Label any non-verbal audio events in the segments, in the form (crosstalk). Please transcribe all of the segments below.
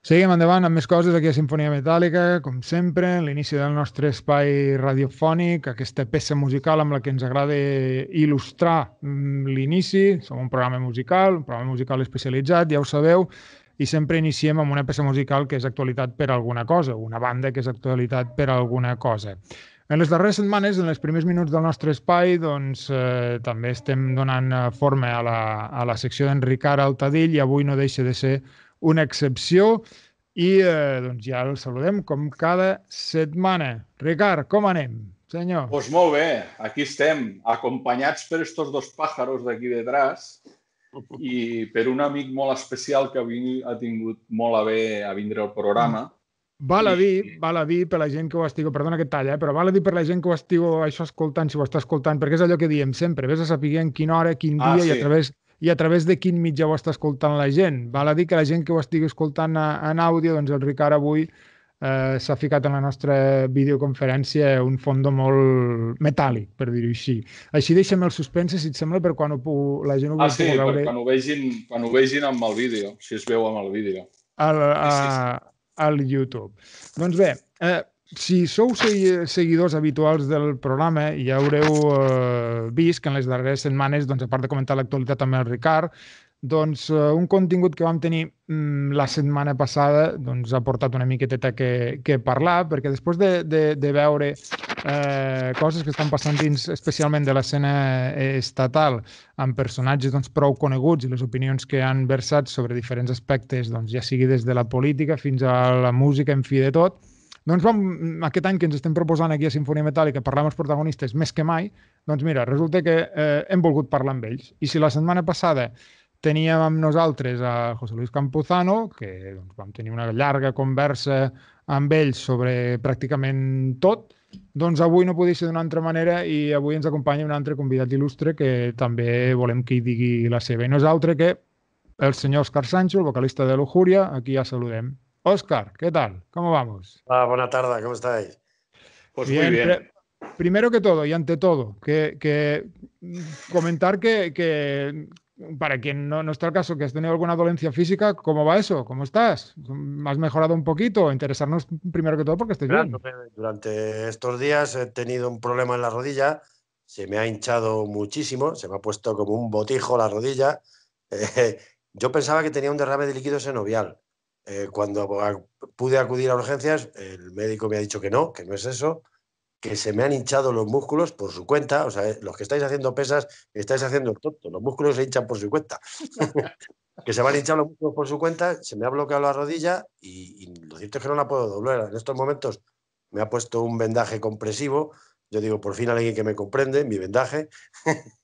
Seguim endavant amb més coses aquí a Sinfonia Metàl·lica, com sempre, l'inici del nostre espai radiofònic, aquesta peça musical amb la que ens agrada il·lustrar mm, l'inici. Som un programa musical, un programa musical especialitzat, ja ho sabeu, i sempre iniciem amb una peça musical que és actualitat per alguna cosa, una banda que és actualitat per alguna cosa. En les darreres setmanes, en els primers minuts del nostre espai, doncs, eh, també estem donant eh, forma a la, a la secció d'en Ricard Altadill i avui no deixa de ser una excepció i eh, doncs ja el saludem com cada setmana. Ricard, com anem, senyor? Doncs pues molt bé, aquí estem, acompanyats per estos dos pájaros d'aquí detrás i per un amic molt especial que avui ha tingut molt a bé a vindre al programa. Val a dir, val a dir per la gent que ho estigui, perdona que tall, eh, però val a dir per la gent que ho estigui això escoltant, si ho està escoltant, perquè és allò que diem sempre, ves a saber en quina hora, quin ah, dia ah, sí. i a través i a través de quin mitjà ho està escoltant la gent. Val a dir que la gent que ho estigui escoltant en àudio, doncs el Ricard avui eh, s'ha ficat en la nostra videoconferència un fondo molt metàl·lic, per dir-ho així. Així deixem el suspense, si et sembla, per quan ho, pugui, la gent ho ah, sí, veure. Ah, sí, quan ho, vegin, quan ho vegin amb el vídeo, si es veu amb el vídeo. Al, a, al YouTube. Doncs bé, eh, si sou seguidors habituals del programa, ja haureu eh, vist que en les darreres setmanes, doncs, a part de comentar l'actualitat amb el Ricard, doncs, eh, un contingut que vam tenir mm, la setmana passada doncs, ha portat una miqueteta que, que parlar, perquè després de, de, de veure eh, coses que estan passant dins, especialment de l'escena eh, estatal, amb personatges doncs, prou coneguts i les opinions que han versat sobre diferents aspectes, doncs, ja sigui des de la política fins a la música, en fi de tot, doncs vam, mm, aquest any que ens estem proposant aquí a Sinfonia Metàl·lica parlar amb els protagonistes més que mai, doncs mira, resulta que eh, hem volgut parlar amb ells. I si la setmana passada teníem amb nosaltres a José Luis Campuzano, que doncs, vam tenir una llarga conversa amb ells sobre pràcticament tot, doncs avui no podia ser d'una altra manera i avui ens acompanya un altre convidat il·lustre que també volem que hi digui la seva. I no és altre que el senyor Oscar Sancho, el vocalista de Lujuria, aquí ja saludem. Oscar, ¿qué tal? ¿Cómo vamos? Ah, buena tarde, ¿cómo estáis? Pues muy bien. Primero que todo y ante todo, que, comentar que, para quien no, no está el caso, que has tenido alguna dolencia física, ¿cómo va eso? ¿Cómo estás? ¿Has mejorado un poquito? Interesarnos primero que todo porque estoy bien. Durante estos días he tenido un problema en la rodilla, se me ha hinchado muchísimo, se me ha puesto como un botijo la rodilla. (laughs) Eh, yo pensaba que tenía un derrame de líquido senovial eh, cuando pude acudir a urgencias, el médico me ha dicho que no, que no es eso, que se me han hinchado los músculos por su cuenta. O sea, eh, los que estáis haciendo pesas, estáis haciendo el tonto. Los músculos se hinchan por su cuenta. (laughs) que se me han hinchado los músculos por su cuenta, se me ha bloqueado la rodilla y, y lo cierto es que no la puedo doblar. En estos momentos me ha puesto un vendaje compresivo. Yo digo, por fin alguien que me comprende mi vendaje. (laughs)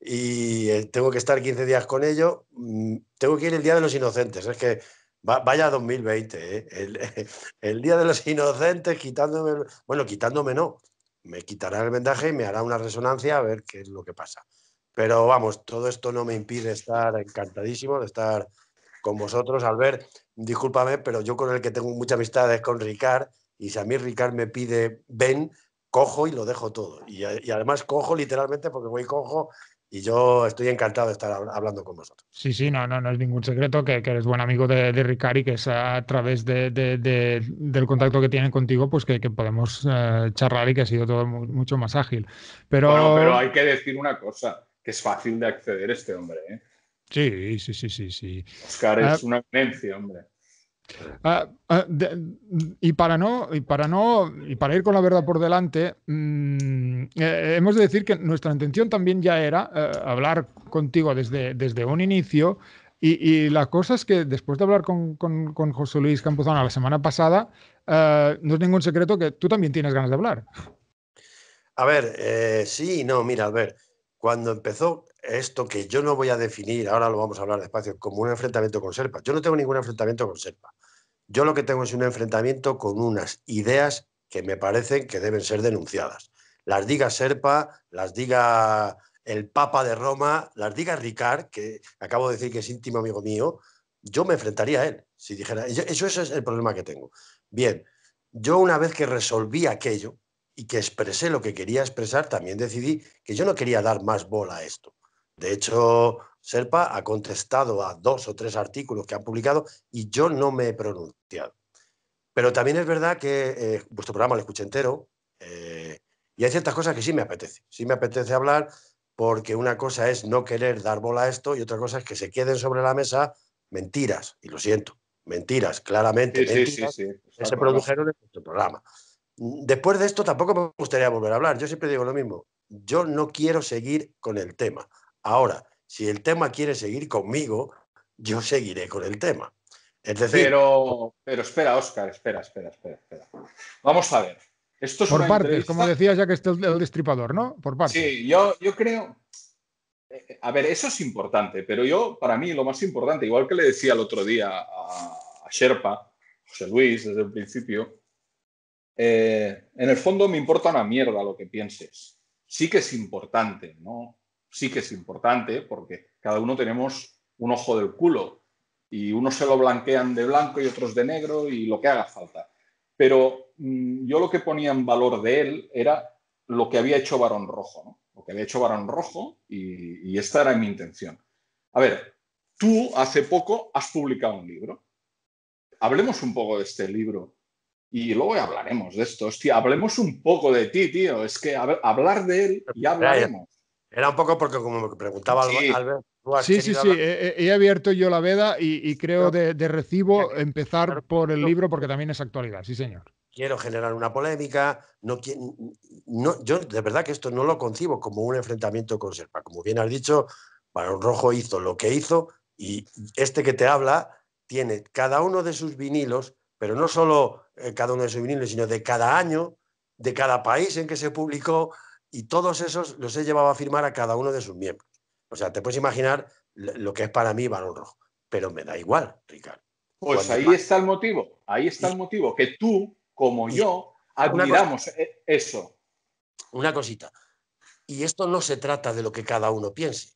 y eh, tengo que estar 15 días con ello. Mm, tengo que ir el Día de los Inocentes. Es que vaya 2020, ¿eh? (laughs) el, Día de los Inocentes, quitándome, bueno, quitándome no, me quitará el vendaje y me hará una resonancia a ver qué es lo que pasa. Pero vamos, todo esto no me impide estar encantadísimo de estar con vosotros. al ver. discúlpame, pero yo con el que tengo mucha amistad es con Ricard, y si a mí Ricard me pide ven, cojo y lo dejo todo. Y, y además cojo literalmente porque voy cojo y yo estoy encantado de estar hablando con vosotros. Sí, sí, no, no, no es ningún secreto que, eres buen amigo de, de y que es a través del contacto que tienen contigo, pues que, podemos eh, charlar y que ha sido todo mucho más ágil. Pero... pero hay que decir una cosa, que es fácil de acceder este hombre. ¿eh? Sí, sí, sí, sí, sí. Oscar es ah. una eminencia, hombre. Ah, ah, y para no, y para no, y para ir con la verdad por delante, mm, eh, hemos de decir que nuestra intención también ya era eh, hablar contigo desde, desde un inicio. Y, la cosa es que después de hablar con, con, José Luis Campuzano la semana pasada, eh, no es ningún secreto que tú también tienes ganas de hablar. A ver, eh, sí, no, mira, a ver, cuando empezó, esto que yo no voy a definir, ahora lo vamos a hablar despacio, como un enfrentamiento con Serpa. Yo no tengo ningún enfrentamiento con Serpa. Yo lo que tengo es un enfrentamiento con unas ideas que me parecen que deben ser denunciadas. Las diga Serpa, las diga el Papa de Roma, las diga Ricard, que acabo de decir que es íntimo amigo mío, yo me enfrentaría a él si dijera, eso, eso es el problema que tengo. Bien, yo una vez que resolví aquello y que expresé lo que quería expresar, también decidí que yo no quería dar más bola a esto. De hecho, Serpa ha contestado a dos o tres artículos que han publicado y yo no me he pronunciado. Pero también es verdad que eh, vuestro programa lo escuché entero eh, y hay ciertas cosas que sí me apetece. Sí me apetece hablar porque una cosa es no querer dar bola a esto y otra cosa es que se queden sobre la mesa mentiras, y lo siento, mentiras, claramente sí, sí, sí, que se produjeron en vuestro programa. Después de esto tampoco me gustaría volver a hablar, yo siempre digo lo mismo, yo no quiero seguir con el tema. Ahora, si el tema quiere seguir conmigo, yo seguiré con el tema. pero, espera, Oscar, espera, espera, espera, Vamos a ver. Esto es Por partes, como decías ya que es el destripador, ¿no? Por partes. Sí, yo, creo. Eh, a ver, eso es importante, pero yo, para mí, lo más importante, igual que le decía el otro día a, Sherpa, José Luis, desde el principio, eh, en el fondo me importa una mierda lo que pienses. Sí que es importante, ¿no? sí que es importante porque cada uno tenemos un ojo del culo y unos se lo blanquean de blanco y otros de negro y lo que haga falta. Pero mm, yo lo que ponía en valor de él era lo que había hecho Barón Rojo, ¿no? lo que había hecho Barón Rojo y, esta era mi intención. A ver, tú hace poco has publicado un libro. Hablemos un poco de este libro y luego hablaremos de esto. Hostia, hablemos un poco de ti, tío. Es que hablar de él y hablaremos. Era un poco porque, como me preguntaba sí. Sí, sí, sí, he, abierto yo la veda y, creo de, recibo empezar por el libro porque también es actualidad, sí señor. Quiero generar una polémica, no, no, yo de verdad que esto no lo concibo como un enfrentamiento con Serpa. Como bien has dicho, Barón Rojo hizo lo que hizo y este que te habla tiene cada uno de sus vinilos, pero no solo eh, cada uno de sus vinilos, sino de cada año, de cada país en que se publicó, y todos esos los he llevado a firmar a cada uno de sus miembros. O sea, te puedes imaginar lo que es para mí Balón Rojo, pero me da igual, Ricardo. Pues ahí está el motivo, ahí está el motivo, que tú, como yo, admiramos eh, eso. Una cosita, y esto no se trata de lo que cada uno piense.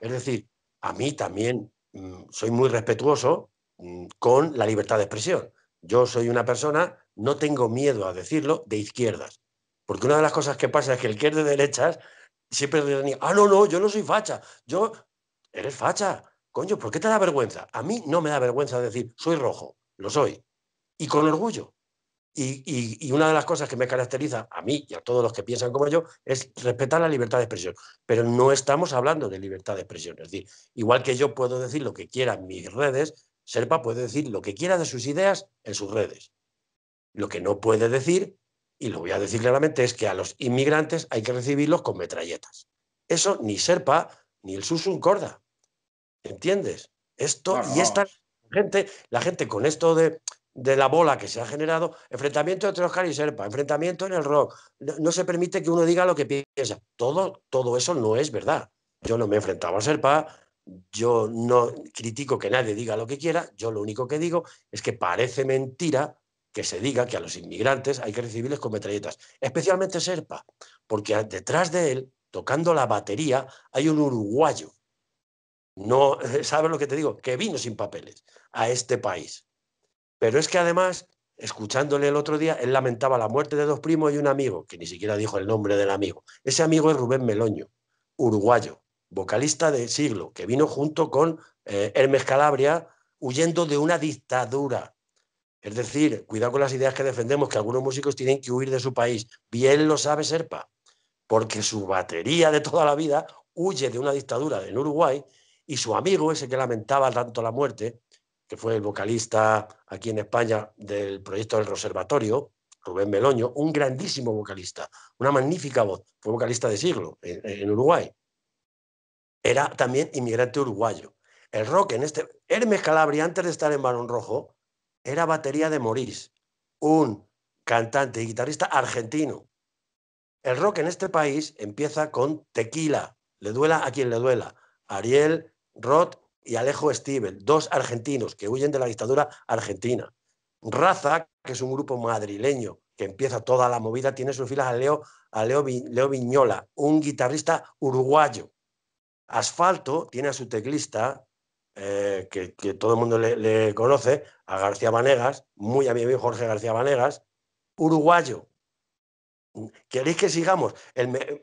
Es decir, a mí también mm, soy muy respetuoso mm, con la libertad de expresión. Yo soy una persona, no tengo miedo a decirlo, de izquierdas. Porque una de las cosas que pasa es que el que es de derechas siempre dice, ah, no, no, yo no soy facha, yo, eres facha, coño, ¿por qué te da vergüenza? A mí no me da vergüenza decir, soy rojo, lo soy, y con orgullo. Y, y, y, una de las cosas que me caracteriza a mí y a todos los que piensan como yo es respetar la libertad de expresión. Pero no estamos hablando de libertad de expresión. Es decir, igual que yo puedo decir lo que quiera en mis redes, Serpa puede decir lo que quiera de sus ideas en sus redes. Lo que no puede decir y lo voy a decir claramente, es que a los inmigrantes hay que recibirlos con metralletas. Eso ni Serpa ni el Susun Corda. ¿Entiendes? Esto y esta gente, la gente con esto de, la bola que se ha generado, enfrentamiento entre Oscar y Serpa, enfrentamiento en el rock, no, se permite que uno diga lo que piensa. Todo, todo eso no es verdad. Yo no me enfrentaba a Serpa, yo no critico que nadie diga lo que quiera, yo lo único que digo es que parece mentira que se diga que a los inmigrantes hay que recibirles con metralletas, especialmente Serpa, porque detrás de él, tocando la batería, hay un uruguayo. No, eh, ¿sabes lo que te digo? Que vino sin papeles a este país. Pero es que además, escuchándole el otro día, él lamentaba la muerte de dos primos y un amigo, que ni siquiera dijo el nombre del amigo. Ese amigo es Rubén Meloño, uruguayo, vocalista de siglo, que vino junto con eh, Hermes Calabria huyendo de una dictadura es decir, cuidado con las ideas que defendemos, que algunos músicos tienen que huir de su país. Bien lo sabe Serpa, porque su batería de toda la vida huye de una dictadura en Uruguay y su amigo, ese que lamentaba tanto la muerte, que fue el vocalista aquí en España del proyecto del Reservatorio, Rubén Meloño, un grandísimo vocalista, una magnífica voz, fue vocalista de siglo en, Uruguay. Era también inmigrante uruguayo. El rock en este. Hermes Calabria, antes de estar en Balón Rojo, era batería de Morís, un cantante y guitarrista argentino. El rock en este país empieza con Tequila, le duela a quien le duela, Ariel, Roth y Alejo Stivel, dos argentinos que huyen de la dictadura argentina. Raza, que es un grupo madrileño que empieza toda la movida, tiene sus filas a Leo, a Leo Viñola, un guitarrista uruguayo. Asfalto tiene a su teclista eh, que, todo el mundo le, conoce, a García Vanegas, muy amigo mío Jorge García Vanegas, uruguayo. ¿Queréis que sigamos?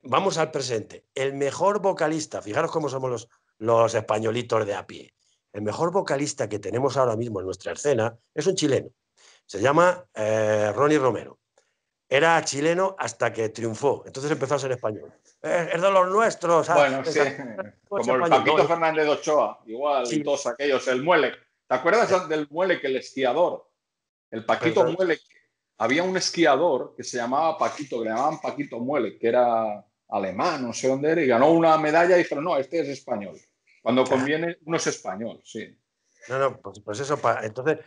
Vamos al presente. El mejor vocalista, fijaros cómo somos los, españolitos de a pie. El mejor vocalista que tenemos ahora mismo en nuestra escena es un chileno. Se llama eh, Ronnie Romero era chileno hasta que triunfó. Entonces empezó a ser español. Es, de los nuestros. Bueno, sí. (laughs) Como el Paquito Fernández de Ochoa, igual, todos aquellos, el Muele. ¿Te acuerdas del Muele, que el esquiador? El Paquito Muele. Había un esquiador que se llamaba Paquito, que le llamaban Paquito Muele, que era alemán, no sé dónde era, y ganó una medalla y dijeron, no, este es español. Cuando conviene, uno es español, sí. No, no, pues, pues eso. Entonces,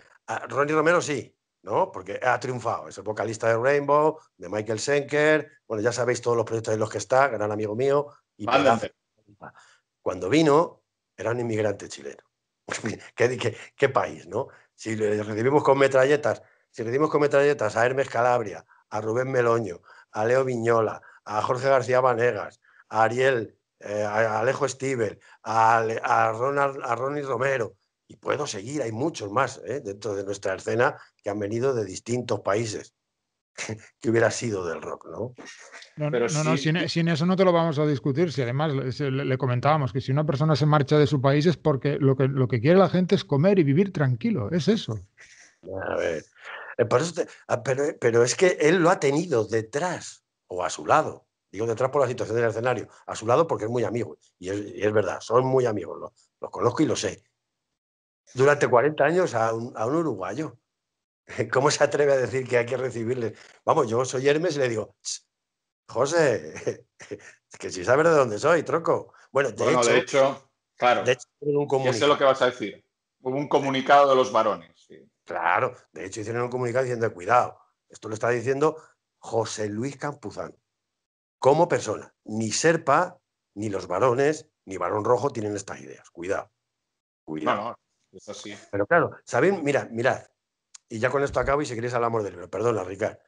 Ronnie Romero sí, ¿no? Porque ha triunfado, es el vocalista de Rainbow, de Michael Senker, bueno, ya sabéis todos los proyectos en los que está, gran amigo mío. Y Cuando vino, era un inmigrante chileno. (laughs) ¿Qué, qué, qué país, no? Si recibimos con metralletas, si recibimos con metralletas a Hermes Calabria, a Rubén Meloño, a Leo Viñola, a Jorge García Vanegas, a Ariel, eh, a Alejo Stivel, a, Ronnie Romero, y puedo seguir, hay muchos más ¿eh? dentro de nuestra escena que han venido de distintos países. (laughs) que hubiera sido del rock, ¿no? No, no, sin, eso no te lo vamos a discutir. Si además le, comentábamos que si una persona se marcha de su país es porque lo que, lo que quiere la gente es comer y vivir tranquilo, es eso. A ver, eh, ah, pero, es que él lo ha tenido detrás o a su lado. Digo detrás por la situación del escenario, a su lado porque es muy amigo. Y es, verdad, son muy amigos, los, conozco y lo sé. Durante 40 años a un uruguayo. (laughs) ¿Cómo se atreve a decir que hay que recibirle? Vamos, yo soy Hermes y le digo, José, (laughs) que si sabes de dónde soy, troco. Bueno, de, hecho, claro, de hecho, sé lo que vas a decir. Hubo un comunicado de los varones. Claro, de hecho hicieron un comunicado diciendo, cuidado, esto lo está diciendo José Luis Campuzán. como persona. Ni Serpa, ni los varones, ni Varón Rojo tienen estas ideas. Cuidado, cuidado. Pero claro, ¿saben? Mira, mirad, y ya con esto acabo y si queréis hablamos del libro. Perdona, Ricardo,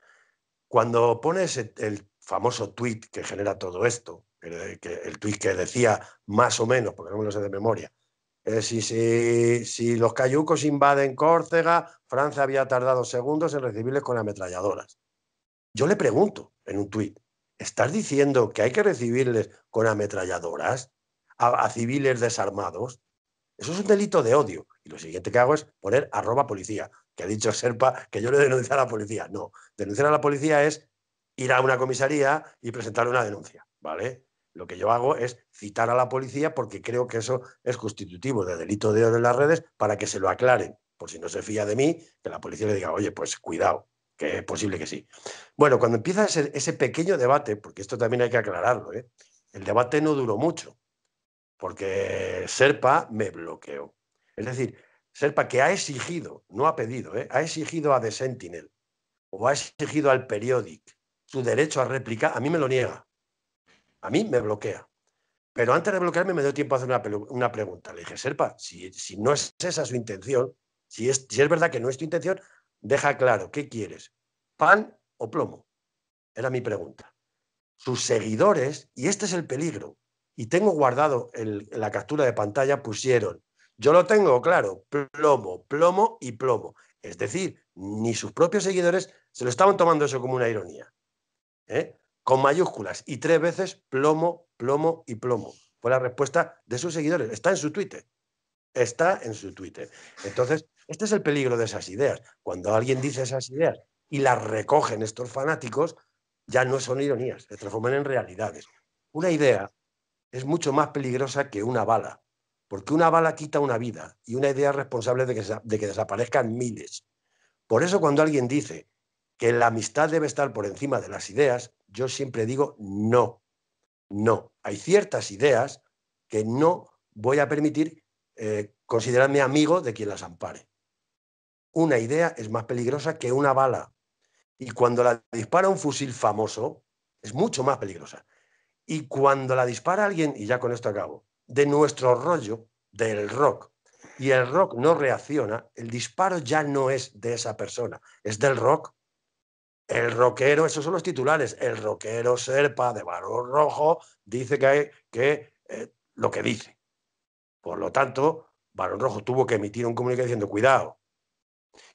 Cuando pones e-, el famoso tweet que genera todo esto, el tweet que decía más o menos, porque no me lo sé de memoria, eh, si, si, si, los cayucos invaden Córcega, Francia había tardado segundos en recibirles con ametralladoras. Yo le pregunto en un tuit, ¿estás diciendo que hay que recibirles con ametralladoras a, a, civiles desarmados? Eso es un delito de odio. Y lo siguiente que hago es poner arroba policía que ha dicho Serpa que yo le denuncie a la policía. No, denunciar a la policía es ir a una comisaría y presentar una denuncia, ¿vale? Lo que yo hago es citar a la policía porque creo que eso es constitutivo de delito de odio en las redes para que se lo aclaren. Por si no se fía de mí, que la policía le diga, oye, pues cuidado, que es posible que sí. Bueno, cuando empieza ese, ese pequeño debate, porque esto también hay que aclararlo, ¿eh? el debate no duró mucho, porque Serpa me bloqueó. Es decir, Serpa, que ha exigido, no ha pedido, ¿eh? ha exigido a The Sentinel o ha exigido al periódico su derecho a réplica, a mí me lo niega. A mí me bloquea. Pero antes de bloquearme me dio tiempo a hacer una, pregunta. Le dije, Serpa, si, no es esa su intención, si es, verdad que no es tu intención, deja claro, ¿qué quieres? ¿Pan o plomo? Era mi pregunta. Sus seguidores, y este es el peligro, y tengo guardado la captura de pantalla, pusieron yo lo tengo claro, plomo, plomo y plomo. Es decir, ni sus propios seguidores se lo estaban tomando eso como una ironía. ¿eh? Con mayúsculas y tres veces plomo, plomo y plomo. Fue la respuesta de sus seguidores. Está en su Twitter. Está en su Twitter. Entonces, este es el peligro de esas ideas. Cuando alguien dice esas ideas y las recogen estos fanáticos, ya no son ironías, se transforman en realidades. Una idea es mucho más peligrosa que una bala porque una bala quita una vida y una idea es responsable de que, desaparezcan miles. Por eso cuando alguien dice que la amistad debe estar por encima de las ideas, yo siempre digo no, no. Hay ciertas ideas que no voy a permitir eh, considerarme amigo de quien las ampare. Una idea es más peligrosa que una bala. Y cuando la dispara un fusil famoso, es mucho más peligrosa. Y cuando la dispara alguien, y ya con esto acabo, de nuestro rollo del rock y el rock no reacciona, el disparo ya no es de esa persona, es del rock. El rockero, esos son los titulares, el rockero serpa de Barón rojo dice que, que eh, lo que dice. Por lo tanto, Barón Rojo tuvo que emitir un comunicado diciendo cuidado.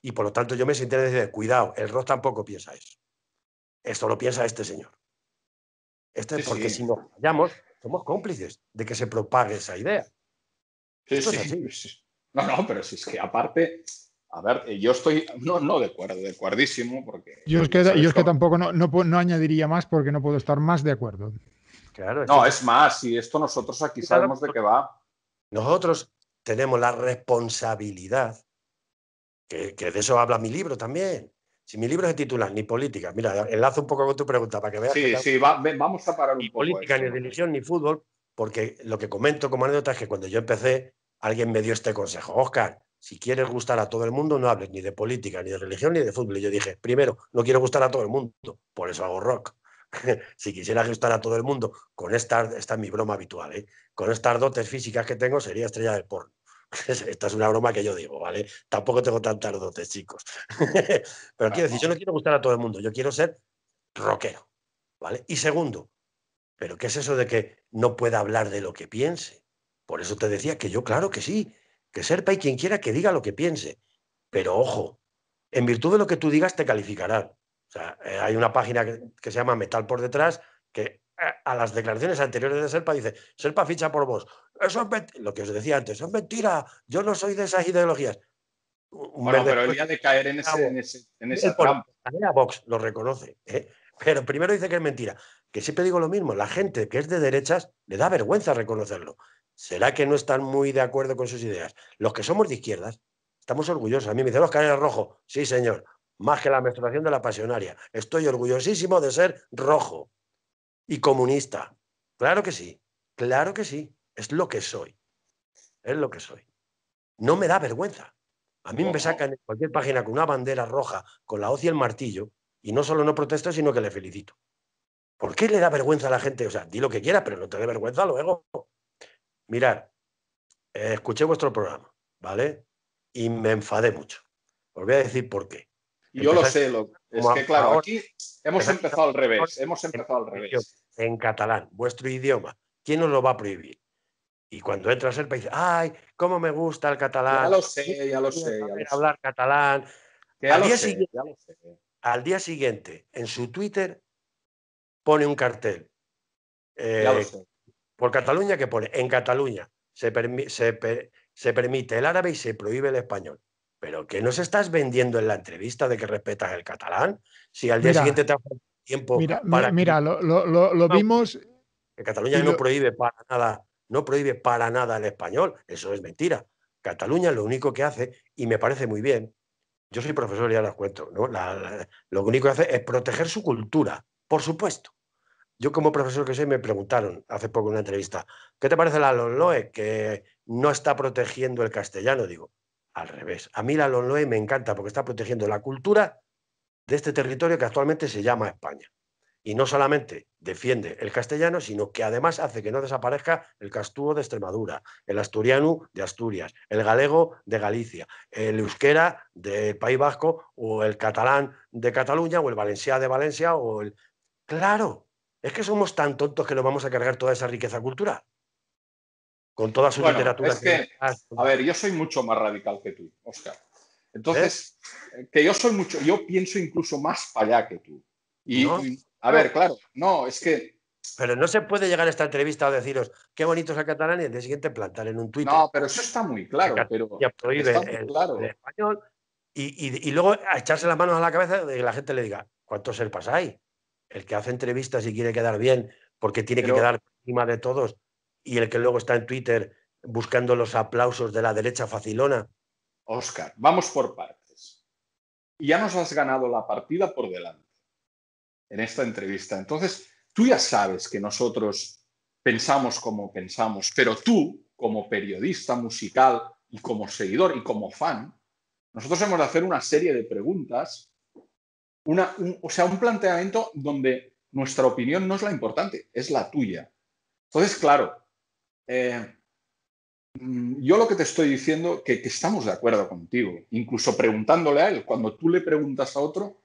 Y por lo tanto yo me sentí a decir, cuidado, el rock tampoco piensa eso. Esto lo piensa este señor. Este, porque si nos fallamos, somos cómplices de que se propague esa idea. Sí, sí, (laughs) sí. No, no, pero si es que aparte, a ver, eh, yo estoy, no, no de acuerdo, de acuerdísimo, porque... Yo es que, yo es que tampoco no, añadiría más porque no puedo estar más de acuerdo. Claro, no, es más, y esto nosotros aquí sabemos de qué va. Nosotros tenemos la responsabilidad, que de eso habla mi libro también, si mi libro se titula Ni política, mira, enlazo un poco con tu pregunta para que veas. Sí, sí, vamos a parar un ni poco. Ni política, ni religión, ni fútbol, porque lo que comento como anécdota es que cuando yo empecé, alguien me dio este consejo. Oscar, si quieres gustar a todo el mundo, no hables ni de política, ni de religión, ni de fútbol. Y yo dije, primero, no quiero gustar a todo el mundo, por eso hago rock. (laughs) si quisiera gustar a todo el mundo, con esta, esta es mi broma habitual, ¿eh? con estas dotes físicas que tengo, sería estrella del porno. (laughs) Esta es una broma que yo digo, ¿vale? Tampoco tengo tantas dotes, chicos. (laughs) Pero quiero decir, yo no quiero gustar a todo el mundo, yo quiero ser rockero, ¿vale? Y segundo, ¿pero qué es eso de que no pueda hablar de lo que piense? Por eso te decía que yo, claro que sí, que serpa y quien quiera que diga lo que piense. Pero ojo, en virtud de lo que tú digas te calificará. O sea, eh, hay una página que se llama Metal por detrás que a las declaraciones anteriores de Serpa dice, Serpa ficha por vos. Eso lo que os decía antes, es mentira, yo no soy de esas ideologías. bueno, pero el de caer en, ese, en, ese, en Vox lo reconoce, ¿eh? pero primero dice que es mentira. Que siempre digo lo mismo, la gente que es de derechas le da vergüenza reconocerlo. ¿Será que no están muy de acuerdo con sus ideas? Los que somos de izquierdas, estamos orgullosos. A mí me dicen, los canales rojo. Sí, señor, más que la menstruación de la pasionaria. Estoy orgullosísimo de ser rojo y comunista. Claro que sí, claro que sí, es lo que soy, es lo que soy. No me da vergüenza. A mí me sacan en cualquier página con una bandera roja, con la hoz y el martillo, y no solo no protesto, sino que le felicito. ¿Por qué le da vergüenza a la gente? O sea, di lo que quiera, pero no te dé vergüenza luego. Mirad, escuché vuestro programa, ¿vale? Y me enfadé mucho. Os voy a decir por qué. Yo lo sé, lo, es que claro, aquí hemos empezado al revés, hemos empezado al revés en catalán, vuestro idioma. ¿Quién os lo va a prohibir? Y cuando entras el país, ay, cómo me gusta el catalán. Ya lo sé, ya lo sé. hablar catalán. al, día siguiente, en su Twitter, pone un cartel. Eh, por Cataluña que pone, en Cataluña se, se, permite el árabe y se prohíbe el español. Pero ¿qué nos estás vendiendo en la entrevista de que respetas el catalán? Si al día siguiente te Mira, mira lo, vimos. Cataluña no prohíbe para nada, no prohíbe para nada el español. Eso es mentira. Cataluña lo único que hace, y me parece muy bien, yo soy profesor y ya las cuento, lo único que hace es proteger su cultura, por supuesto. Yo como profesor que soy me preguntaron hace poco en una entrevista, ¿qué te parece la LONLOE que no está protegiendo el castellano? Digo, al revés. A mí la LONLOE me encanta porque está protegiendo la cultura de este territorio que actualmente se llama España. Y no solamente defiende el castellano, sino que además hace que no desaparezca el castúo de Extremadura, el asturiano de Asturias, el galego de Galicia, el euskera del País Vasco o el catalán de Cataluña o el valenciano de Valencia o el... Claro, es que somos tan tontos que nos vamos a cargar toda esa riqueza cultural con toda su literatura. que, a ver, yo soy mucho más radical que tú, Oscar. Entonces, que yo soy mucho, yo pienso incluso más para allá que tú. Y, a ver, claro, no, es que pero no se puede llegar a esta entrevista a deciros qué bonito es el catalán y el siguiente plantar en un Twitter. No, pero eso está muy claro. Pero está español y, luego a echarse las manos a la cabeza de que la gente le diga, ¿cuántos serpas hay? El que hace entrevistas y quiere quedar bien porque tiene que quedar encima de todos y el que luego está en Twitter buscando los aplausos de la derecha facilona Oscar, vamos por partes. Ya nos has ganado la partida por delante en esta entrevista. Entonces, tú ya sabes que nosotros pensamos como pensamos, pero tú, como periodista musical y como seguidor y como fan, nosotros hemos de hacer una serie de preguntas, o sea, un planteamiento donde nuestra opinión no es la importante, es la tuya. Entonces, claro, eh, Mm, yo lo que te estoy diciendo que, que estamos de acuerdo contigo, incluso preguntándole a él, cuando tú le preguntas a otro,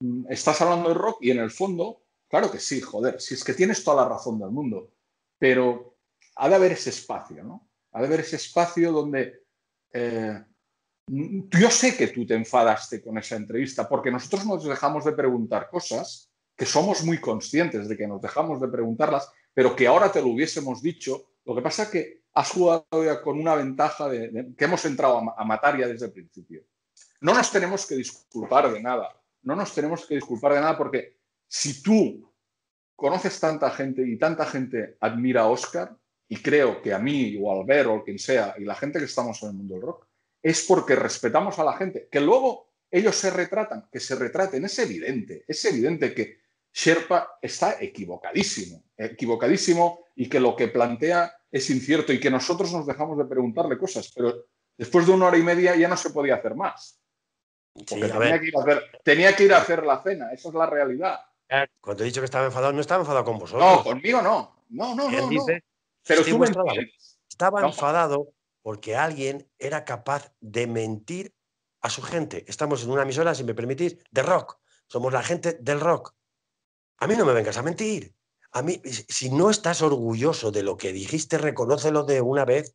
mm, estás hablando de rock y en el fondo, claro que sí, joder, si es que tienes toda la razón del mundo, pero ha de haber ese espacio, ¿no? Ha de haber ese espacio donde eh, mm, yo sé que tú te enfadaste con esa entrevista, porque nosotros nos dejamos de preguntar cosas que somos muy conscientes de que nos dejamos de preguntarlas, pero que ahora te lo hubiésemos dicho. Lo que pasa que has jugado ya con una ventaja que hemos entrado a, matar ya desde el principio. No nos tenemos que disculpar de nada, no nos tenemos que disculpar de nada porque si tú conoces tanta gente y tanta gente admira a Oscar, y creo que a mí o al ver o quien sea y la gente que estamos en el mundo del rock, es porque respetamos a la gente, que luego ellos se retratan, que se retraten, es evidente, es evidente que Sherpa está equivocadísimo, equivocadísimo y que lo que plantea es incierto y que nosotros nos dejamos de preguntarle cosas, pero después de una hora y media ya no se podía hacer más. tenía, que ir a hacer, tenía que ir a hacer la cena, esa es la realidad. Cuando he dicho que estaba enfadado, no estaba enfadado con vosotros. No, conmigo no. No, no, no. Pero tú Estaba enfadado porque alguien era capaz de mentir a su gente. Estamos en una emisora, si me permitís, de rock. Somos la gente del rock. A mí no me vengas a mentir a mí, si no estás orgulloso de lo que dijiste, reconócelo de una vez.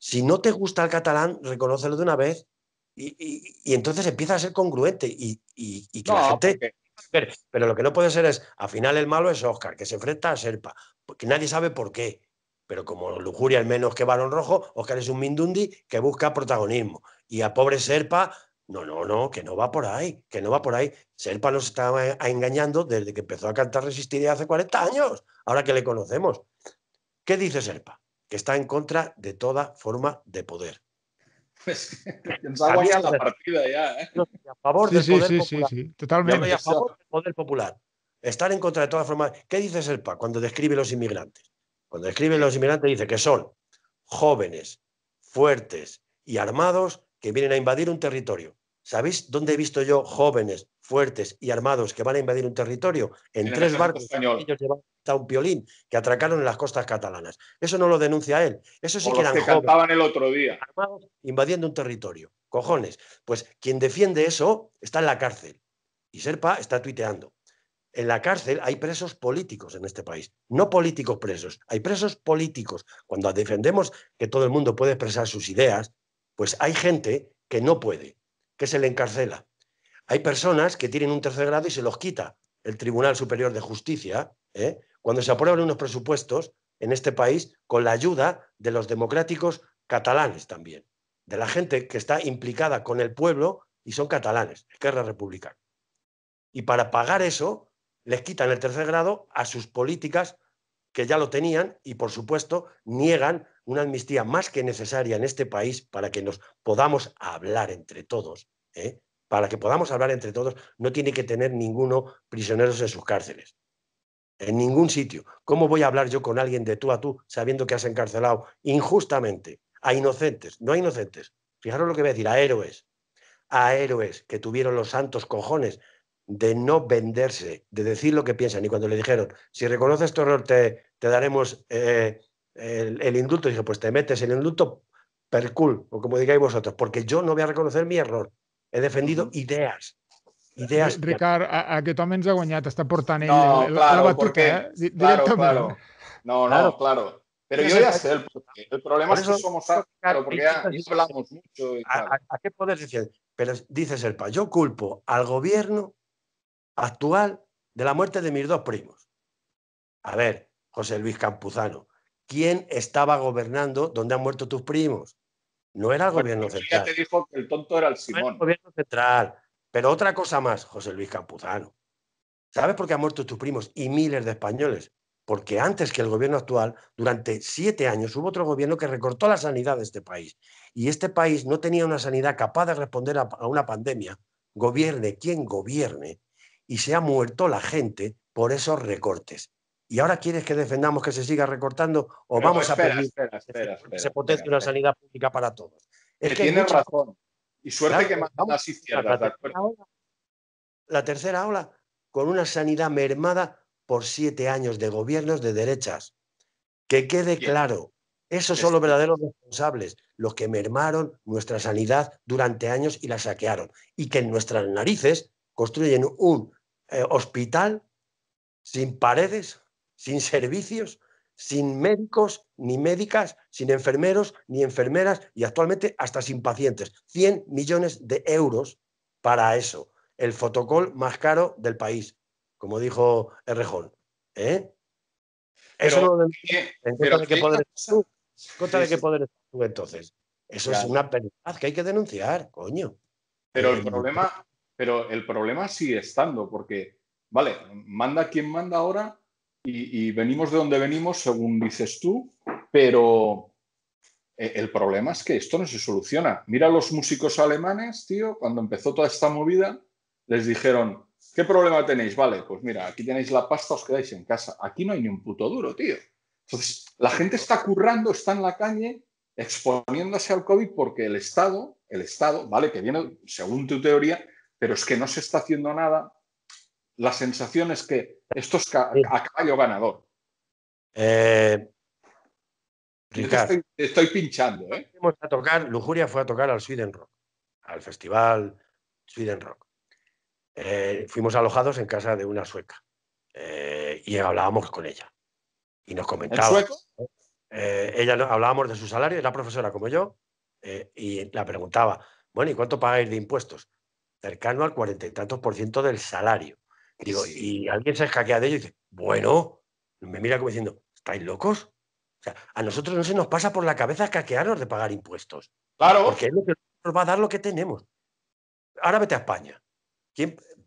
Si no te gusta el catalán, reconócelo de una vez. Y, entonces empieza a ser congruente. Y, y Pero, lo que no puede ser es, al final el malo es Oscar, que se enfrenta a Serpa, porque nadie sabe por qué. Pero como Lujuria al menos que Barón Rojo, Oscar es un Mindundi que busca protagonismo. Y a pobre Serpa no, no, no, que no va por ahí, que no va por ahí. Serpa nos estaba engañando desde que empezó a cantar Resistir hace 40 años, ahora que le conocemos. ¿Qué dice Serpa? Que está en contra de toda forma de poder. Pues nos (laughs) la partida ya. ¿eh? a sí, sí, poder sí, popular. totalmente. a favor del poder popular. Estar en contra de toda forma... ¿Qué dice Serpa cuando describe los inmigrantes? Cuando describe los inmigrantes dice que son jóvenes, fuertes y armados que vienen a invadir un territorio. ¿Sabéis dónde he visto yo jóvenes, fuertes y armados que van a invadir un territorio? En, tres barcos ellos llevaban un piolín que atracaron en las costas catalanas. Eso no lo denuncia él. Eso sí que los eran el otro día. Armados invadiendo un territorio. Cojones. Pues quien defiende eso está en la cárcel. Y Serpa está tuiteando. En la cárcel hay presos políticos en este país, no políticos presos, hay presos políticos. Cuando defendemos que todo el mundo puede expresar sus ideas, pues hay gente que no puede que se le encarcela. Hay personas que tienen un tercer grado y se los quita el Tribunal Superior de Justicia ¿eh? cuando se aprueban unos presupuestos en este país con la ayuda de los democráticos catalanes también, de la gente que está implicada con el pueblo y son catalanes, Esquerra Republicana. Y para pagar eso, les quitan el tercer grado a sus políticas que ya lo tenían y, por supuesto, niegan una amnistía más que necesaria en este país para que nos podamos hablar entre todos. ¿eh? Para que podamos hablar entre todos, no tiene que tener ninguno prisioneros en sus cárceles. En ningún sitio. ¿Cómo voy a hablar yo con alguien de tú a tú sabiendo que has encarcelado injustamente a inocentes? No a inocentes. Fijaros lo que voy a decir, a héroes. A héroes que tuvieron los santos cojones de no venderse, de decir lo que piensan. Y cuando le dijeron, si reconoces tu este error, te, daremos eh, el, indulto, dije, pues te metes en el indulto per o como digáis vosotros, porque yo no voy a reconocer mi error. He defendido ideas. Eh, ideas. Ricard, a que ens ha guanyat, está portant no, claro, porque, No, claro. Pero yo ya sé el problema es que somos claro, porque ya, hablamos mucho. a, qué poder decir? Pero el Selpa, yo culpo al gobierno actual de la muerte de mis dos primos. A ver, José Luis Campuzano, ¿quién estaba gobernando donde han muerto tus primos? No era el gobierno central. te dijo que el tonto era el Simón. No el gobierno central. Pero otra cosa más, José Luis Campuzano. ¿Sabes por qué han muerto tus primos y miles de españoles? Porque antes que el gobierno actual, durante siete años hubo otro gobierno que recortó la sanidad de este país. Y este país no tenía una sanidad capaz de responder a, una pandemia, gobierne quien gobierne, y se ha muerto la gente por esos recortes. ¿Y ahora quieres que defendamos que se siga recortando o vamos a pedir espera, espera, que se potencie una sanidad pública para todos? Es que, razón. Y suerte que mandamos La tercera, ola, con una sanidad mermada por siete años de gobiernos de derechas. Que quede claro, esos son este los verdaderos responsables, los que mermaron nuestra sanidad durante años y la saquearon. Y que en nuestras narices construyen un eh, hospital sin paredes, sin servicios, sin médicos ni médicas, sin enfermeros ni enfermeras y actualmente hasta sin pacientes. 100 millones de euros para eso. El fotocol más caro del país, como dijo Errejón. ¿Eh? eso entonces. Eso es una penalidad que hay que denunciar, coño. Pero el eh, problema, pero el problema sigue estando, porque, vale, manda quien manda ahora y, venimos de donde venimos, según dices tú, pero eh, el problema es que esto no se soluciona. Mira a los músicos alemanes, tío, cuando empezó toda esta movida, les dijeron, ¿qué problema tenéis? Vale, pues mira, aquí tenéis la pasta, os quedáis en casa. Aquí no hay ni un puto duro, tío. Entonces, la gente está currando, está en la calle, exponiéndose al COVID porque el Estado, el Estado, ¿vale? Que viene, según tu teoría, pero es que no se está haciendo nada, la sensación es que esto es a caballo ganador. Eh, estoy, pinchando. ¿eh? A tocar, Lujuria fue a tocar al Sweden Rock, al festival Sweden Rock. Eh, fuimos alojados en casa de una sueca eh, y hablábamos con ella. Y nos comentaba. sueco? ella hablábamos de su salario, era profesora como yo, y la preguntaba, bueno, ¿y cuánto pagáis de impuestos? cercano al cuarenta y tantos por ciento del salario. Digo, y alguien se escaquea de ello y dice, bueno, me mira como diciendo, ¿estáis locos? O sea, a nosotros no se nos pasa por la cabeza escaquearnos de pagar impuestos. Claro. Porque es lo que nos va a dar lo que tenemos. Ahora vete a España.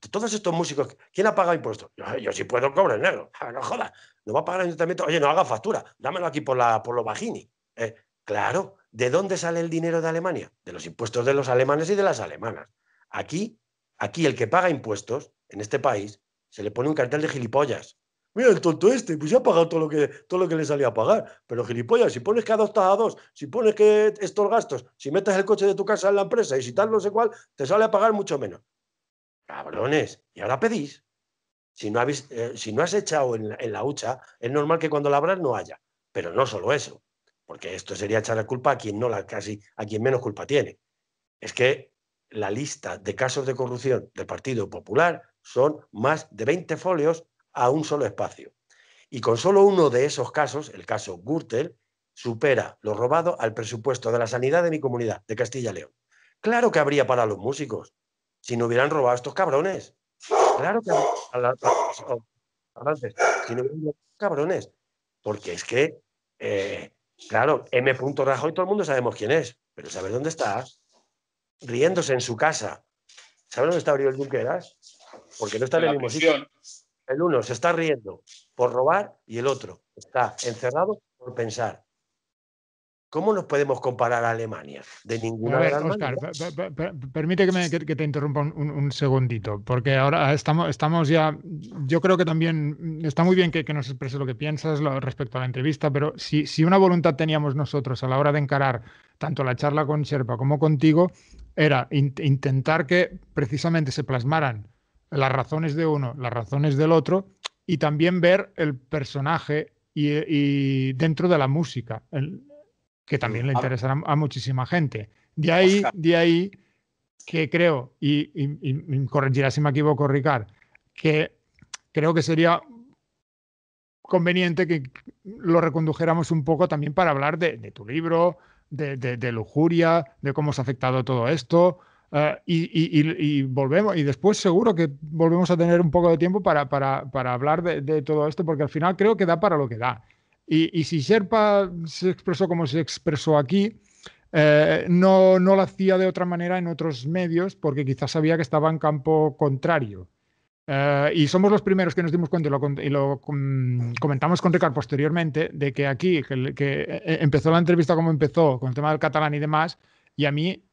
todos estos músicos, ¿quién ha pagado impuestos? Yo, sí puedo cobrar negro. (laughs) No joda No va a pagar el ayuntamiento. Oye, no haga factura. Dámelo aquí por, la, por los bajini. ¿eh? claro. ¿De dónde sale el dinero de Alemania? De los impuestos de los alemanes y de las alemanas. Aquí, aquí el que paga impuestos en este país se le pone un cartel de gilipollas. Mira el tonto este, pues ya ha pagado todo lo que, todo lo que le salía a pagar. Pero gilipollas, si pones que adoptas a dos, si pones que estos gastos, si metes el coche de tu casa en la empresa y si tal no sé cuál, te sale a pagar mucho menos. Cabrones, y ahora pedís. Si no, eh, si no has echado en, la hucha, es normal que cuando la abras no haya. Pero no solo eso, porque esto sería echar la culpa a quien no la casi, a quien menos culpa tiene. Es que la lista de casos de corrupción del Partido Popular son más de 20 folios a un solo espacio. Y con solo uno de esos casos, el caso Gürtel, supera lo robado al presupuesto de la sanidad de mi comunidad, de Castilla y León. Claro que habría para los músicos, si no hubieran robado a estos cabrones. Claro que habría para los si no hubieran cabrones. Porque es que, eh, claro, M. Rajoy, todo el mundo sabemos quién es, pero saber dónde está riéndose en su casa. ¿Sabes dónde está Oriol Junqueras? Porque no está en, el mismo sitio. El uno se está riendo por robar y el otro está encerrado por pensar. ¿Cómo nos podemos comparar a Alemania? De ninguna manera. Oscar, permite que, te interrumpa un, segundito, porque ahora estamos, estamos ya, yo creo que también está muy bien que, nos expreses lo que piensas respecto a la entrevista, pero si, si una voluntad teníamos nosotros a la hora de encarar tanto la charla con Sherpa como contigo, era intentar que precisamente se plasmaran las razones de uno, las razones del otro, y también ver el personaje y, dentro de la música, que también le interesará a, muchísima gente. De ahí, de ahí que creo, y, y, corregirá si me equivoco, Ricard, que creo que sería conveniente que lo recondujéramos un poco también para hablar de tu libro, de, lujuria, de cómo se ha afectado todo esto. Eh, y, volvemos, y después seguro que volvemos a tener un poco de tiempo para, hablar de, todo esto, porque al final creo que da para lo que da. Y, si Sherpa se expresó como se expresó aquí, eh, no, no lo hacía de otra manera en otros medios, porque quizás sabía que estaba en campo contrario. Eh, y somos los primeros que nos dimos cuenta y lo, comentamos con Ricardo posteriormente, de que aquí, que, eh, eh, empezó la entrevista como empezó, con el tema del catalán y demás, y a mí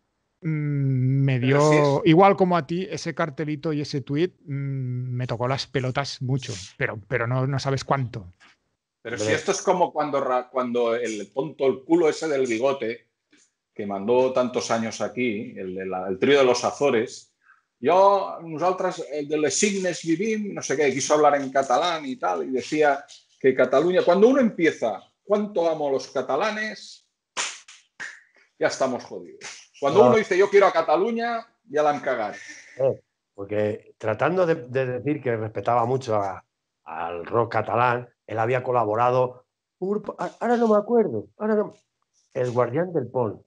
mm, me dio, igual como a ti, ese cartelito y ese tweet mm, me tocó las pelotas mucho, pero, pero no, sabes cuánto. Pero si esto es como cuando, cuando el punto el culo ese del bigote, que mandó tantos años aquí, el trío de los Azores, nosotras, el eh, de les signes vivim, no sé qué, quiso hablar en catalán y tal, y decía que Cataluña, cuando uno empieza, ¿cuánto amo a los catalanes? Ya estamos jodidos. Cuando uno dice yo quiero a Cataluña, ya la han cagado. Eh, porque tratando de, decir que respetaba mucho al rock catalán, él había colaborado ahora no me acuerdo, ahora El Guardián del Pon,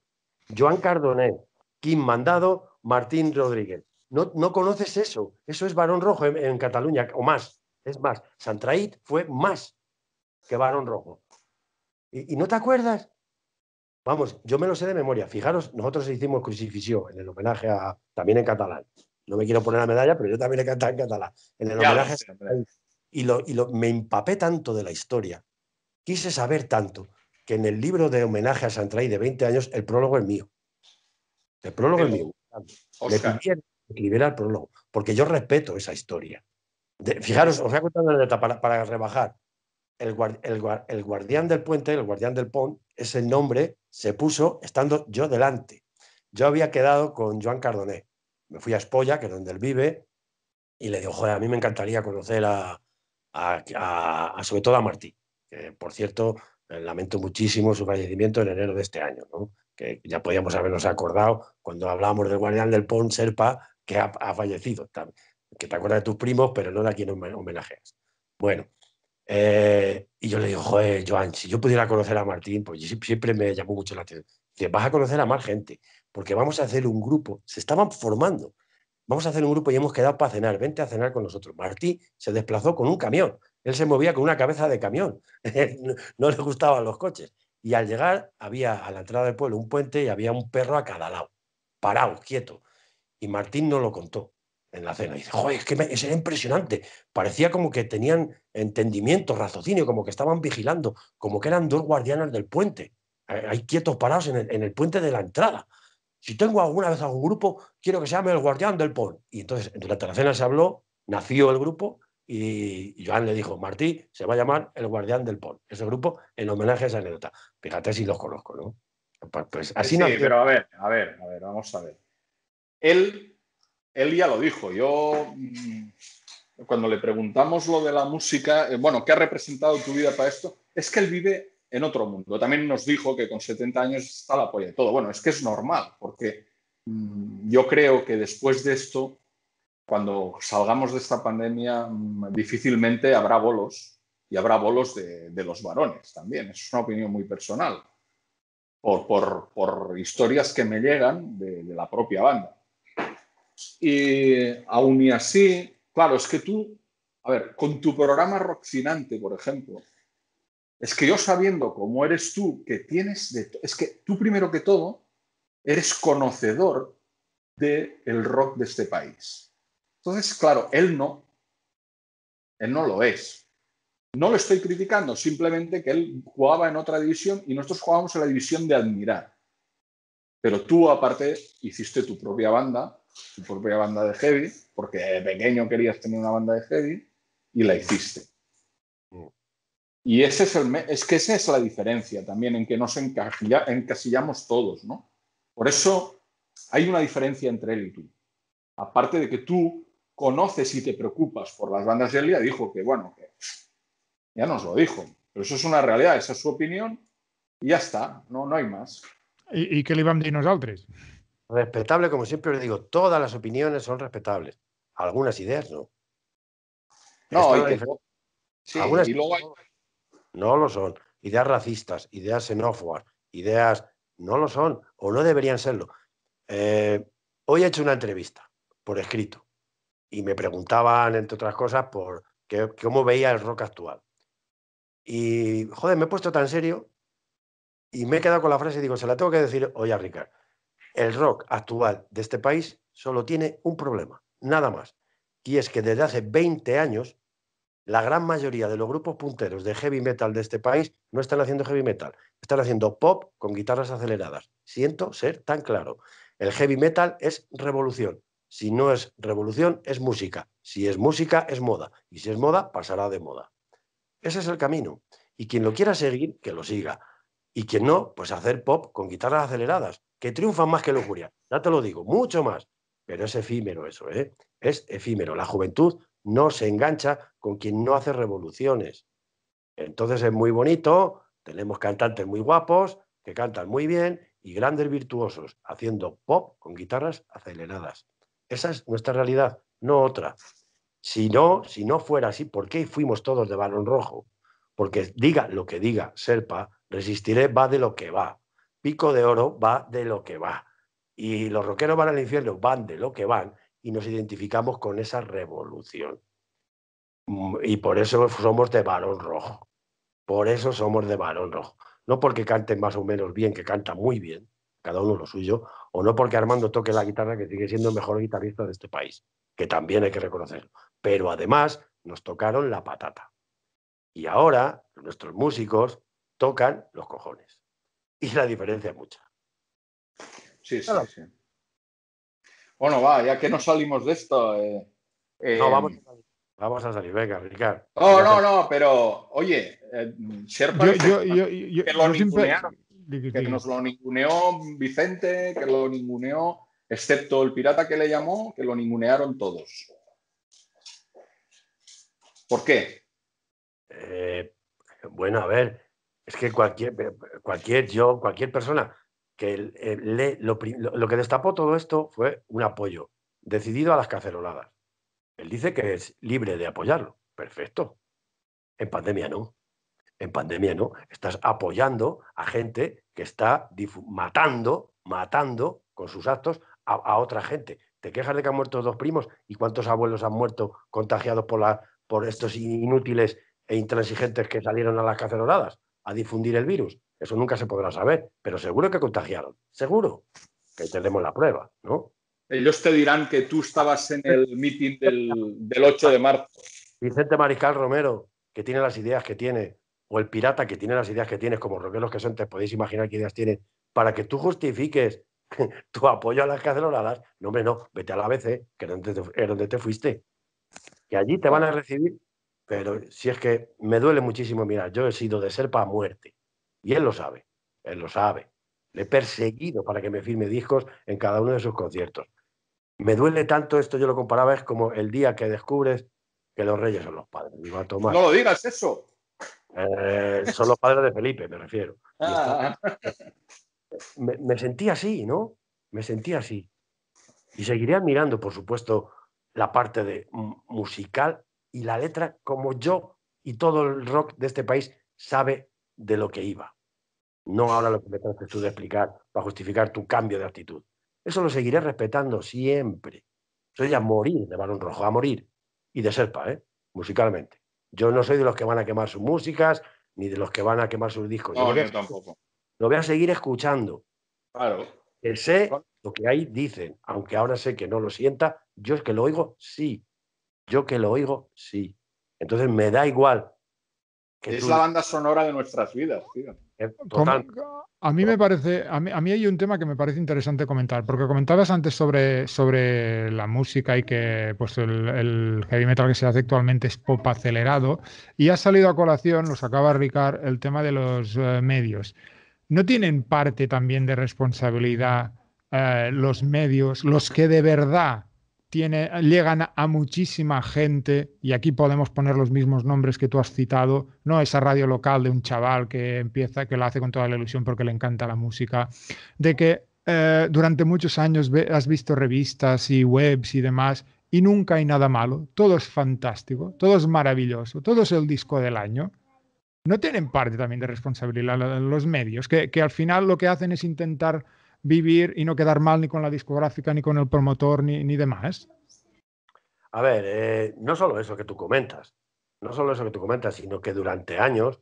Joan Cardonet, Kim Mandado, Martín Rodríguez. No, conoces eso. Eso es varón rojo en, Cataluña, o más. Es más, Santraid fue más que varón rojo. ¿Y, no te acuerdas? Vamos, yo me lo sé de memoria. Fijaros, nosotros hicimos crucifixión en el homenaje a, también en catalán. No me quiero poner la medalla, pero yo también he cantado en catalán. En el homenaje a y, lo, y me empapé tanto de la historia, quise saber tanto, que en el libro de homenaje a Santraí de 20 años, el prólogo es mío. El prólogo es mío libera el prólogo, porque yo respeto esa historia. fijaros, os voy a contar una para, rebajar. El, guardián del puente, el guardián del pont, ese nombre se puso estando yo delante. Yo había quedado con Joan Cardoné. Me fui a Espolla, que es donde él vive, y le digo, joder, a mí me encantaría conocer a, sobre todo a Martí, que por cierto, lamento muchísimo su fallecimiento en enero de este año, que ya podíamos habernos acordado cuando hablábamos del guardián del Pont Serpa, que ha, fallecido, que te acuerdas de tus primos, pero no de a quien homenajeas. Bueno, eh, y yo le digo, joder, Joan, si yo pudiera conocer a Martín, pues siempre me llamó mucho la atención. Dice, vas a conocer a más gente, porque vamos a hacer un grupo, se estaban formando, vamos a hacer un grupo y hemos quedado para cenar, vente a cenar con nosotros. Martín se desplazó con un camión, él se movía con una cabeza de camión, (laughs) no le gustaban los coches. Y al llegar había a la entrada del pueblo un puente y había un perro a cada lado, parado, quieto. Y Martín no lo contó en la ah, cena. dice, joder, es que era es impresionante. Parecía como que tenían entendimiento, raciocinio, como que estaban vigilando, como que eran dos guardianes del puente. Hay quietos parados en el, puente de la entrada. Si tengo alguna vez algún grupo, quiero que se llame el guardián del pon. Y entonces, durante la cena se habló, nació el grupo y Joan le dijo, Martí, se va a llamar el guardián del pon. Ese grupo en homenaje a esa anécdota. Fíjate si los conozco, ¿no? Pues, pues así sí, pero a ver, a ver, a ver, vamos a ver él, él ya lo dijo. Yo, mm, cuando le preguntamos lo de la música, eh, bueno, ¿qué ha representado tu vida para esto? Es que él vive en otro mundo. También nos dijo que con 70 años está la polla de todo. Bueno, es que es normal, porque mm, yo creo que después de esto, cuando salgamos de esta pandemia, mm, difícilmente habrá bolos y habrá bolos de, los varones también. Es una opinión muy personal, por, historias que me llegan de la propia banda. Y aún y así, claro, es que tú, a ver, con tu programa Rocinante, por ejemplo, es que yo sabiendo cómo eres tú, que tienes de... Es que tú primero que todo eres conocedor del rock de este país. Entonces, claro, él no. Él no lo es. No lo estoy criticando, simplemente que él jugaba en otra división y nosotros jugábamos en la división de admirar. Pero tú, aparte, hiciste tu propia banda tu propia banda de heavy, porque de pequeño querías tener una banda de heavy y la hiciste. Mm. Y ese es, el, es que esa es la diferencia también, en que nos encasillamos todos, ¿no? Por eso hay una diferencia entre él y tú. Aparte de que tú conoces y te preocupas por las bandas de él, ya dijo que, bueno, ya nos lo dijo, pero eso es una realidad, esa es su opinión y ya está, no, no hay más. ¿Y, qué le van decir nosotros? Respetable, como siempre le digo, todas las opiniones son respetables. Algunas ideas no. No, hay que... Algunas y no lo son. Ideas racistas, ideas xenófobas, ideas no lo son o no deberían serlo. Eh, hoy he hecho una entrevista por escrito y me preguntaban, entre otras cosas, por cómo veía el rock actual. Y, joder, me he puesto tan serio y me he quedado con la frase y digo, se la tengo que decir hoy a Ricardo. El rock actual de este país solo tiene un problema, nada más. Y es que desde hace 20 años, la gran mayoría de los grupos punteros de heavy metal de este país no están haciendo heavy metal, están haciendo pop con guitarras aceleradas. Siento ser tan claro. El heavy metal es revolución. Si no es revolución, es música. Si es música, es moda. Y si es moda, pasará de moda. Ese es el camino. Y quien lo quiera seguir, que lo siga. Y quien no, pues hacer pop con guitarras aceleradas que triunfan más que lujuria. Ya te lo digo, mucho más. Pero es efímero eso, ¿eh? Es efímero. La juventud no se engancha con quien no hace revoluciones. Entonces es muy bonito, tenemos cantantes muy guapos, que cantan muy bien, y grandes virtuosos haciendo pop con guitarras aceleradas. Esa es nuestra realidad, no otra. Si no, si no fuera así, ¿por qué fuimos todos de balón rojo? Porque diga lo que diga Serpa, resistiré va de lo que va. Pico de Oro va de lo que va. Y los rockeros van al infierno, van de lo que van, y nos identificamos con esa revolución. Mm, y por eso somos de varón rojo. Por eso somos de varón rojo. No porque canten más o menos bien, que canta muy bien, cada uno lo suyo, o no porque Armando toque la guitarra, que sigue siendo el mejor guitarrista de este país, que también hay que reconocerlo. Pero además nos tocaron la patata. Y ahora nuestros músicos tocan los cojones y la diferencia es mucha. Sí, sí, sí. Bueno, va, ya que no salimos de esto. Eh, eh, no, vamos a salir. Vamos a salir, venga, Ricardo. No, no, no, pero oye, eh, yo, yo, yo, que lo Que nos lo ninguneó Vicente, que lo ninguneó, excepto el pirata que le llamó, que lo ningunearon todos. ¿Por qué? Eh, bueno, a ver, es que cualquier, cualquier yo, cualquier persona que eh, lee, lo, que destapó todo esto fue un apoyo decidido a las caceroladas. Él dice que es libre de apoyarlo. Perfecto. En pandemia no. En pandemia no. Estás apoyando a gente que está matando, matando con sus actos a, otra gente. Te quejas de que han muerto dos primos y cuántos abuelos han muerto contagiados por, la, por estos inútiles e intransigentes que salieron a las caceroladas a difundir el virus. Eso nunca se podrá saber, pero seguro que contagiaron, seguro, que tendremos la prueba, ¿no? Ellos te dirán que tú estabas en el meeting del, 8 de marzo. Vicente Mariscal Romero, que tiene las ideas que tiene, o el pirata que tiene las ideas que tiene, como los que son, te podéis imaginar qué ideas tiene, para que tú justifiques (laughs) tu apoyo a las caceroladas, no, hombre, no, vete a la ABC, que es donde te fuiste. Que allí te van a recibir pero si es que me duele muchísimo mirar, yo he sido de serpa a muerte. Y él lo sabe, él lo sabe. Le he perseguido para que me firme discos en cada uno de sus conciertos. Me duele tanto esto, yo lo comparaba, es como el día que descubres que los reyes son los padres. No lo digas eso. Eh, son los padres de Felipe, me refiero. (laughs) Me, sentí así, ¿no? Me sentí así. Y seguiré admirando, por supuesto, la parte de musical y la letra como yo y todo el rock de este país sabe de lo que iba. No ahora lo que me tratas tú de explicar para justificar tu cambio de actitud. Eso lo seguiré respetando siempre. Soy a morir de balón Rojo, a morir. Y de Serpa, ¿eh? musicalmente. Yo no soy de los que van a quemar sus músicas, ni de los que van a quemar sus discos. No, tampoco. Lo voy a seguir escuchando. Claro. Que sé lo que ahí dicen, aunque ahora sé que no lo sienta, yo es que lo oigo, sí. Yo que lo oigo, sí. Entonces me da igual. es la banda sonora de nuestras vidas, tío. Eh, total. A mí me parece, a mí, hay un tema que me parece interesante comentar, porque comentabas antes sobre, sobre la música y que pues el, heavy metal que se hace actualmente es pop acelerado, y ha salido a colación, lo acaba Ricard, el tema de los eh, medios. ¿No tienen parte también de responsabilidad eh, los medios, los que de verdad tiene, llegan a muchísima gente, y aquí podemos poner los mismos nombres que tú has citado, no esa radio local de un chaval que empieza, que la hace con toda la ilusión porque le encanta la música, de que eh, durante muchos años has visto revistas y webs y demás, y nunca hay nada malo, todo es fantástico, todo es maravilloso, todo es el disco del año. No tienen parte también de responsabilidad los medios, que al final lo que hacen es intentar vivir y no quedar mal ni con la discográfica, ni con el promotor, ni, demás. A ver, eh, no solo eso que tú comentas, no solo eso que tú comentas, sino que durante años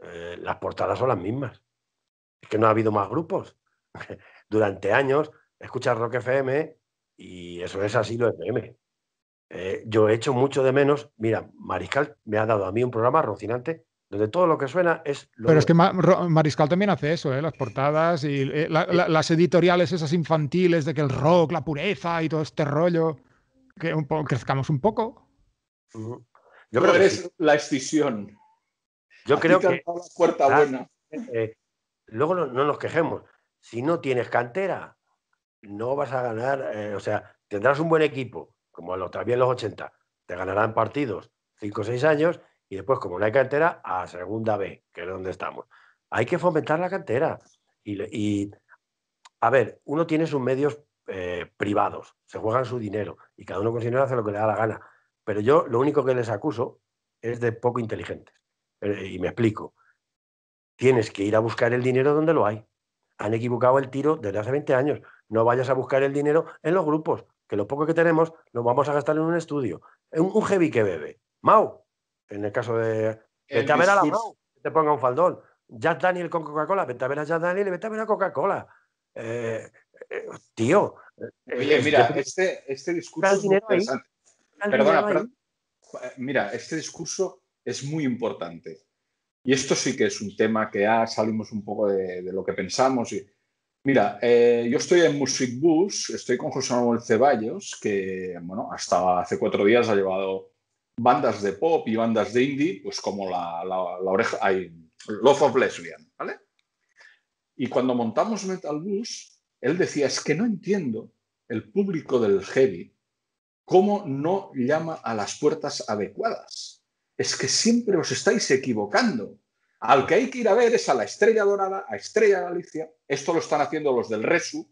eh, las portadas son las mismas. Es que no ha habido más grupos. (laughs) durante años escuchas Rock FM y eso es así lo FM. Eh, yo he hecho mucho de menos. Mira, Mariscal me ha dado a mí un programa rocinante donde todo lo que suena es... Pero es que Mariscal también hace eso, ¿eh? las portadas y eh, eh, las editoriales esas infantiles de que el rock, la pureza y todo este rollo, que un poco, crezcamos un poco. Yo creo que es la excisión. Yo creo que... La buena. luego no, nos quejemos. Si no tienes cantera, no vas a ganar, o sea, tendrás un buen equipo, como lo, también los 80, te ganarán partidos 5 o 6 años y después, como no hay cantera, a segunda B, que es donde estamos. Hay que fomentar la cantera. Y, a ver, uno tiene sus medios eh, privados, se juegan su dinero y cada uno con dinero hace lo que le da la gana. Pero yo lo único que les acuso es de poco inteligentes. Eh, y me explico. Tienes que ir a buscar el dinero donde lo hay. Han equivocado el tiro desde hace 20 años. No vayas a buscar el dinero en los grupos, que lo poco que tenemos lo vamos a gastar en un estudio. En un heavy que bebe. Mau, en el caso de. Vete a la Brown, te ponga un faldón. Jack Daniel con Coca-Cola, vete a ver a Jack Daniel y vete a ver a Coca-Cola. Eh, eh, tío. Eh, Oye, mira, este, este discurso. Es muy Perdona, Mira, este discurso es muy importante. Y esto sí que es un tema que ha... salimos un poco de, lo que pensamos. mira, yo estoy en Music Bus, estoy con José Manuel Ceballos, que bueno, hasta hace cuatro días ha llevado bandas de pop y bandas de indie, pues como la, oreja, hay Love of Lesbian, ¿vale? Y cuando montamos Metal Bus, él decía, es que no entiendo el público del heavy, cómo no llama a las puertas adecuadas. Es que siempre os estáis equivocando. Al que hay que ir a ver es a la Estrella Dorada, a Estrella Galicia. Esto lo están haciendo los del Resu.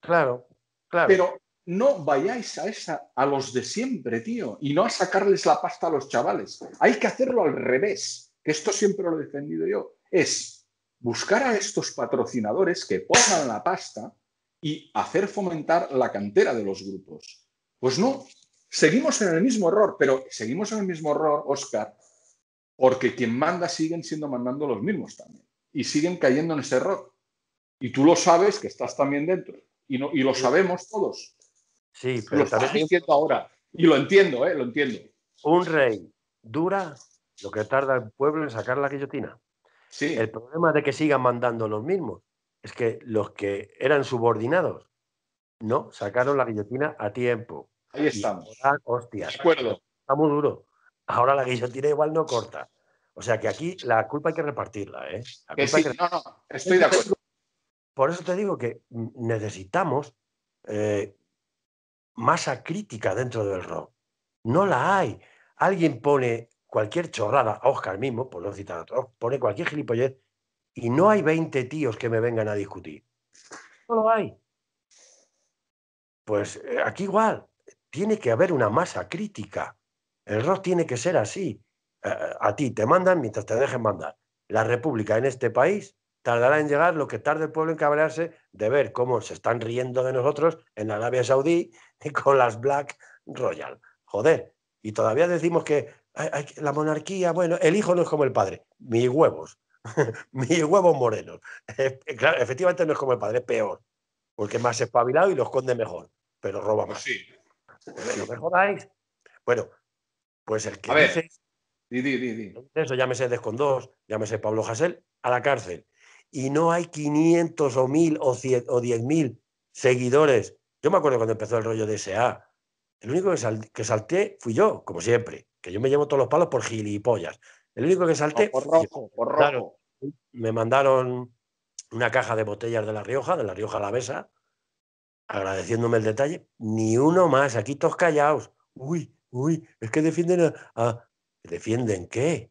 Claro, claro. Pero no vayáis a, esa, a los de siempre, tío, y no a sacarles la pasta a los chavales. Hay que hacerlo al revés, que esto siempre lo he defendido yo. Es buscar a estos patrocinadores que pongan la pasta y hacer fomentar la cantera de los grupos. Pues no, seguimos en el mismo error, pero seguimos en el mismo error, Oscar, porque quien manda siguen siendo mandando los mismos también y siguen cayendo en ese error. Y tú lo sabes que estás también dentro y, y lo sabemos todos. Sí, pero lo estás ahora. Y lo entiendo, ¿eh? Lo entiendo. Un rey dura lo que tarda el pueblo en sacar la guillotina. Sí. El problema de que sigan mandando los mismos es que los que eran subordinados no sacaron la guillotina a tiempo. Ahí estamos. hostias, acuerdo. Está muy duro. Ahora la guillotina igual no corta. O sea que aquí la culpa hay que repartirla. ¿eh? No, no, estoy de acuerdo. Por eso te digo que necesitamos eh, masa crítica dentro del rock. No la hay. Alguien pone cualquier chorrada, Oscar mismo, por no citar pone cualquier gilipollez y no hay 20 tíos que me vengan a discutir. No lo hay. Pues eh, aquí igual, tiene que haber una masa crítica. El rock tiene que ser así. A, eh, eh, a ti te mandan mientras te dejen mandar. La República en este país tardará en llegar lo que tarde el pueblo en cabrearse de ver cómo se están riendo de nosotros en Arabia Saudí (laughs) y con las Black Royal. Joder, y todavía decimos que la monarquía, bueno, el hijo no es como el padre, mis huevos, (laughs) mis huevos morenos. (laughs) efectivamente no es como el padre, peor, porque es más espabilado y lo esconde mejor, pero roba pues más. sí. Bueno, pues el que dice... Eso llámese Descondos, llámese Pablo Jasel, a la cárcel y no hay 500 o 1000 o 10.000 seguidores. Yo me acuerdo cuando empezó el rollo de SA. El único que, que, salté fui yo, como siempre, que yo me llevo todos los palos por gilipollas. El único que salté. por rojo, me mandaron una caja de botellas de La Rioja, de La Rioja Besa agradeciéndome el detalle. Ni uno más, aquí todos callados. Uy, uy, es que defienden ¿Defienden qué?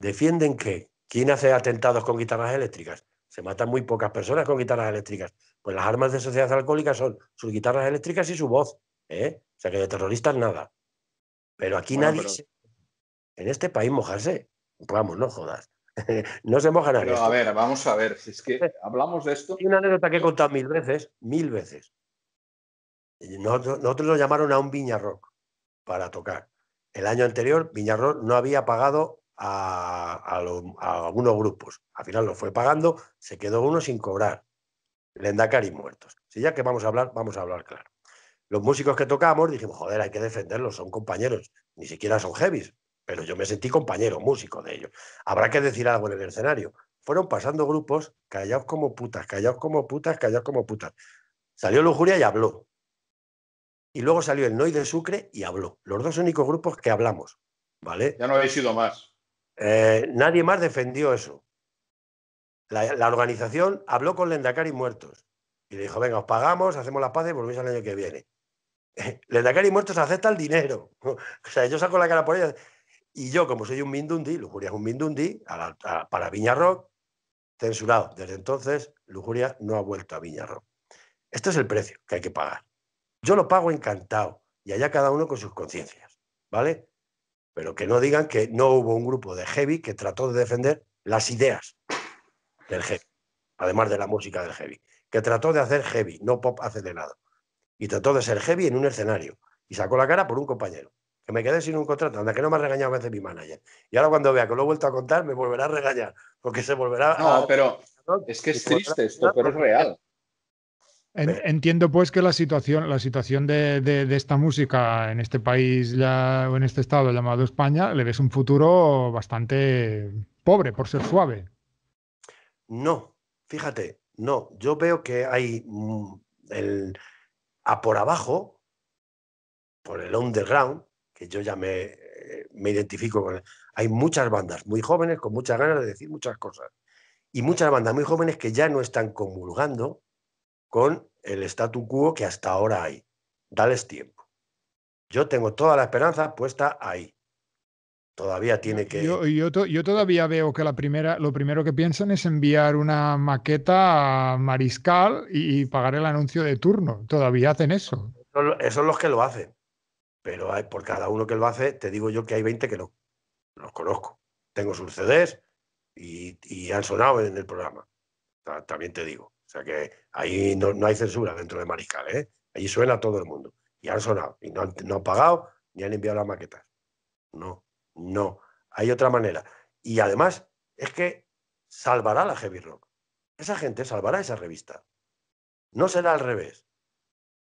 ¿Defienden qué? ¿Quién hace atentados con guitarras eléctricas? Se matan muy pocas personas con guitarras eléctricas. Pues las armas de sociedad alcohólica son sus guitarras eléctricas y su voz. ¿eh? O sea que de terroristas nada. Pero aquí nadie. En este país mojarse. Pues vamos, no jodas. (laughs) no se moja nadie. a ver, vamos a ver. Si es que hablamos de esto. Hay una anécdota que he contado mil veces, mil veces. Nosotros, lo llamaron a un Rock para tocar. El año anterior, Rock no había pagado a, algunos grupos. Al final lo fue pagando, se quedó uno sin cobrar. Lendakari muertos. Si ya que vamos a hablar, vamos a hablar claro. Los músicos que tocamos dijimos, joder, hay que defenderlos, son compañeros, ni siquiera son heavies, pero yo me sentí compañero, músico de ellos. Habrá que decir algo en el escenario. Fueron pasando grupos, callados como putas, callados como putas, callados como putas. Salió Lujuria y habló. Y luego salió el Noy de Sucre y habló. Los dos únicos grupos que hablamos, ¿vale? Ya no habéis sido más. Eh, nadie más defendió eso. La, organización habló con Lendakari Muertos y le dijo, venga, os pagamos, hacemos la paz y volvéis al año que viene. (laughs) Lendakari Muertos acepta el dinero. (laughs) o sea, yo saco la cara por ella. Y yo, como soy un Mindundi, Lujuria es un Mindundi, para Viña Rock, censurado. Desde entonces, Lujuria no ha vuelto a Viña Rock. Este es el precio que hay que pagar. Yo lo pago encantado y allá cada uno con sus conciencias, ¿vale? pero que no digan que no hubo un grupo de heavy que trató de defender las ideas del heavy, además de la música del heavy, que trató de hacer heavy, no pop de nada y trató de ser heavy en un escenario, y sacó la cara por un compañero, que me quedé sin un contrato, anda que no me ha regañado a veces mi manager, y ahora cuando vea que lo he vuelto a contar, me volverá a regañar, porque se volverá no, pero (laughs) es que es triste esto, pero es real. Entiendo pues que la situación, la situación de, esta música en este país ya, o en este estado llamado España, le ves un futuro bastante pobre por ser suave. No, fíjate, no, yo veo que hay mm, el a por abajo, por el underground, que yo ya eh, me, identifico con él. Hay muchas bandas muy jóvenes con muchas ganas de decir muchas cosas. Y muchas bandas muy jóvenes que ya no están comulgando con el statu quo que hasta ahora hay. Dales tiempo. Yo tengo toda la esperanza puesta ahí. Todavía tiene que... Yo, yo todavía veo que la primera, lo primero que piensan es enviar una maqueta a Mariscal y, pagar el anuncio de turno. Todavía hacen eso. Esos son los que lo hacen. Pero hay, por cada uno que lo hace, te digo yo que hay 20 que no. Los conozco. Tengo sus CDs y han sonado en el programa. También te digo sea que ahí no, hay censura dentro de Mariscal, ¿eh? Allí suena todo el mundo. Y han sonado. Y no han, pagado ni han enviado las maquetas. No, no. Hay otra manera. Y además es que salvará la Heavy Rock. Esa gente salvará esa revista. No será al revés.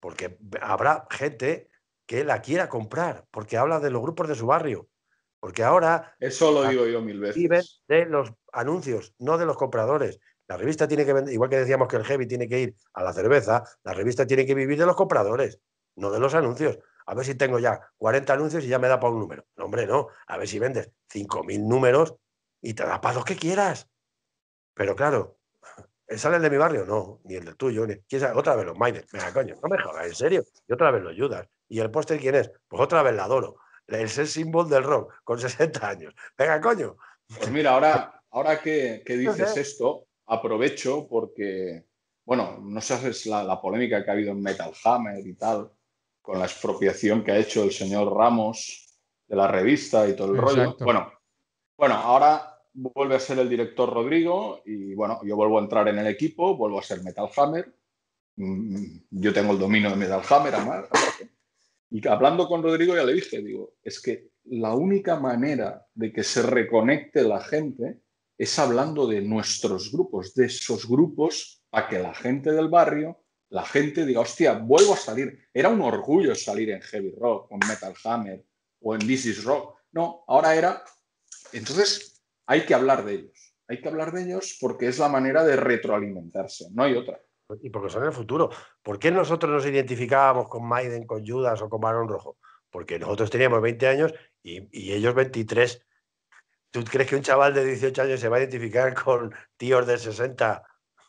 Porque habrá gente que la quiera comprar, porque habla de los grupos de su barrio. Porque ahora. Eso lo digo yo mil veces. de los anuncios, no de los compradores. La revista tiene que vender, igual que decíamos que el heavy tiene que ir a la cerveza, la revista tiene que vivir de los compradores, no de los anuncios. A ver si tengo ya 40 anuncios y ya me da para un número. No, hombre, no. A ver si vendes 5.000 números y te da para los que quieras. Pero claro, ¿eh, ¿sale el de mi barrio? No, ni el de tuyo. Ni... ¿Quién Otra vez los maines. Venga, coño, no me jodas, en serio. Y otra vez lo ayudas. ¿Y el póster quién es? Pues otra vez la adoro. Es el símbolo del rock, con 60 años. Venga, coño. Pues mira, ahora, ahora que, dices esto, aprovecho porque, bueno, no sabes la, la polémica que ha habido en Metal Hammer y tal, con la expropiación que ha hecho el señor Ramos de la revista y todo el rollo. Bueno, bueno, ahora vuelve a ser el director Rodrigo y bueno, yo vuelvo a entrar en el equipo, vuelvo a ser Metal Hammer. Mm, mm, yo tengo el dominio de Metal Hammer, además. Y hablando con Rodrigo ya le dije, digo, es que la única manera de que se reconecte la gente es hablando de nuestros grupos, de esos grupos, para que la gente del barrio, la gente diga, hostia, vuelvo a salir. Era un orgullo salir en heavy rock, o en metal hammer, o en this is rock. No, ahora era. Entonces, hay que hablar de ellos. Hay que hablar de ellos porque es la manera de retroalimentarse, no hay otra. Y porque son el futuro. ¿Por qué nosotros nos identificábamos con Maiden, con Judas o con Barón Rojo? Porque nosotros teníamos 20 años y, y ellos 23 ¿Tú crees que un chaval de 18 años se va a identificar con tíos de 60?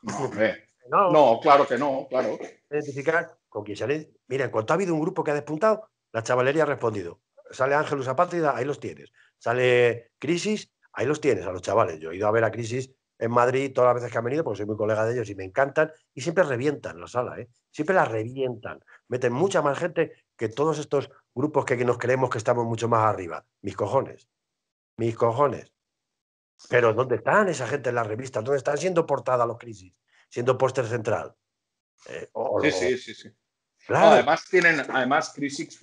(laughs) No, claro que no, claro. Identificar con quien sale. Mira, en cuanto ha habido un grupo que ha despuntado, la chavalería ha respondido. Sale Ángel Apátrida, ahí los tienes. Sale Crisis, ahí los tienes, a los chavales. Yo he ido a ver a Crisis en Madrid todas las veces que han venido, porque soy muy colega de ellos y me encantan, y siempre revientan la sala, ¿eh? siempre la revientan. Meten mucha más gente que todos estos grupos que nos creemos que estamos mucho más arriba. Mis cojones. Mis cojones. Pero ¿dónde están esa gente en las revistas? ¿Dónde están siendo portadas los crisis? Siendo póster central. Eh, sí, sí, sí, sí, además, tienen, además crisis,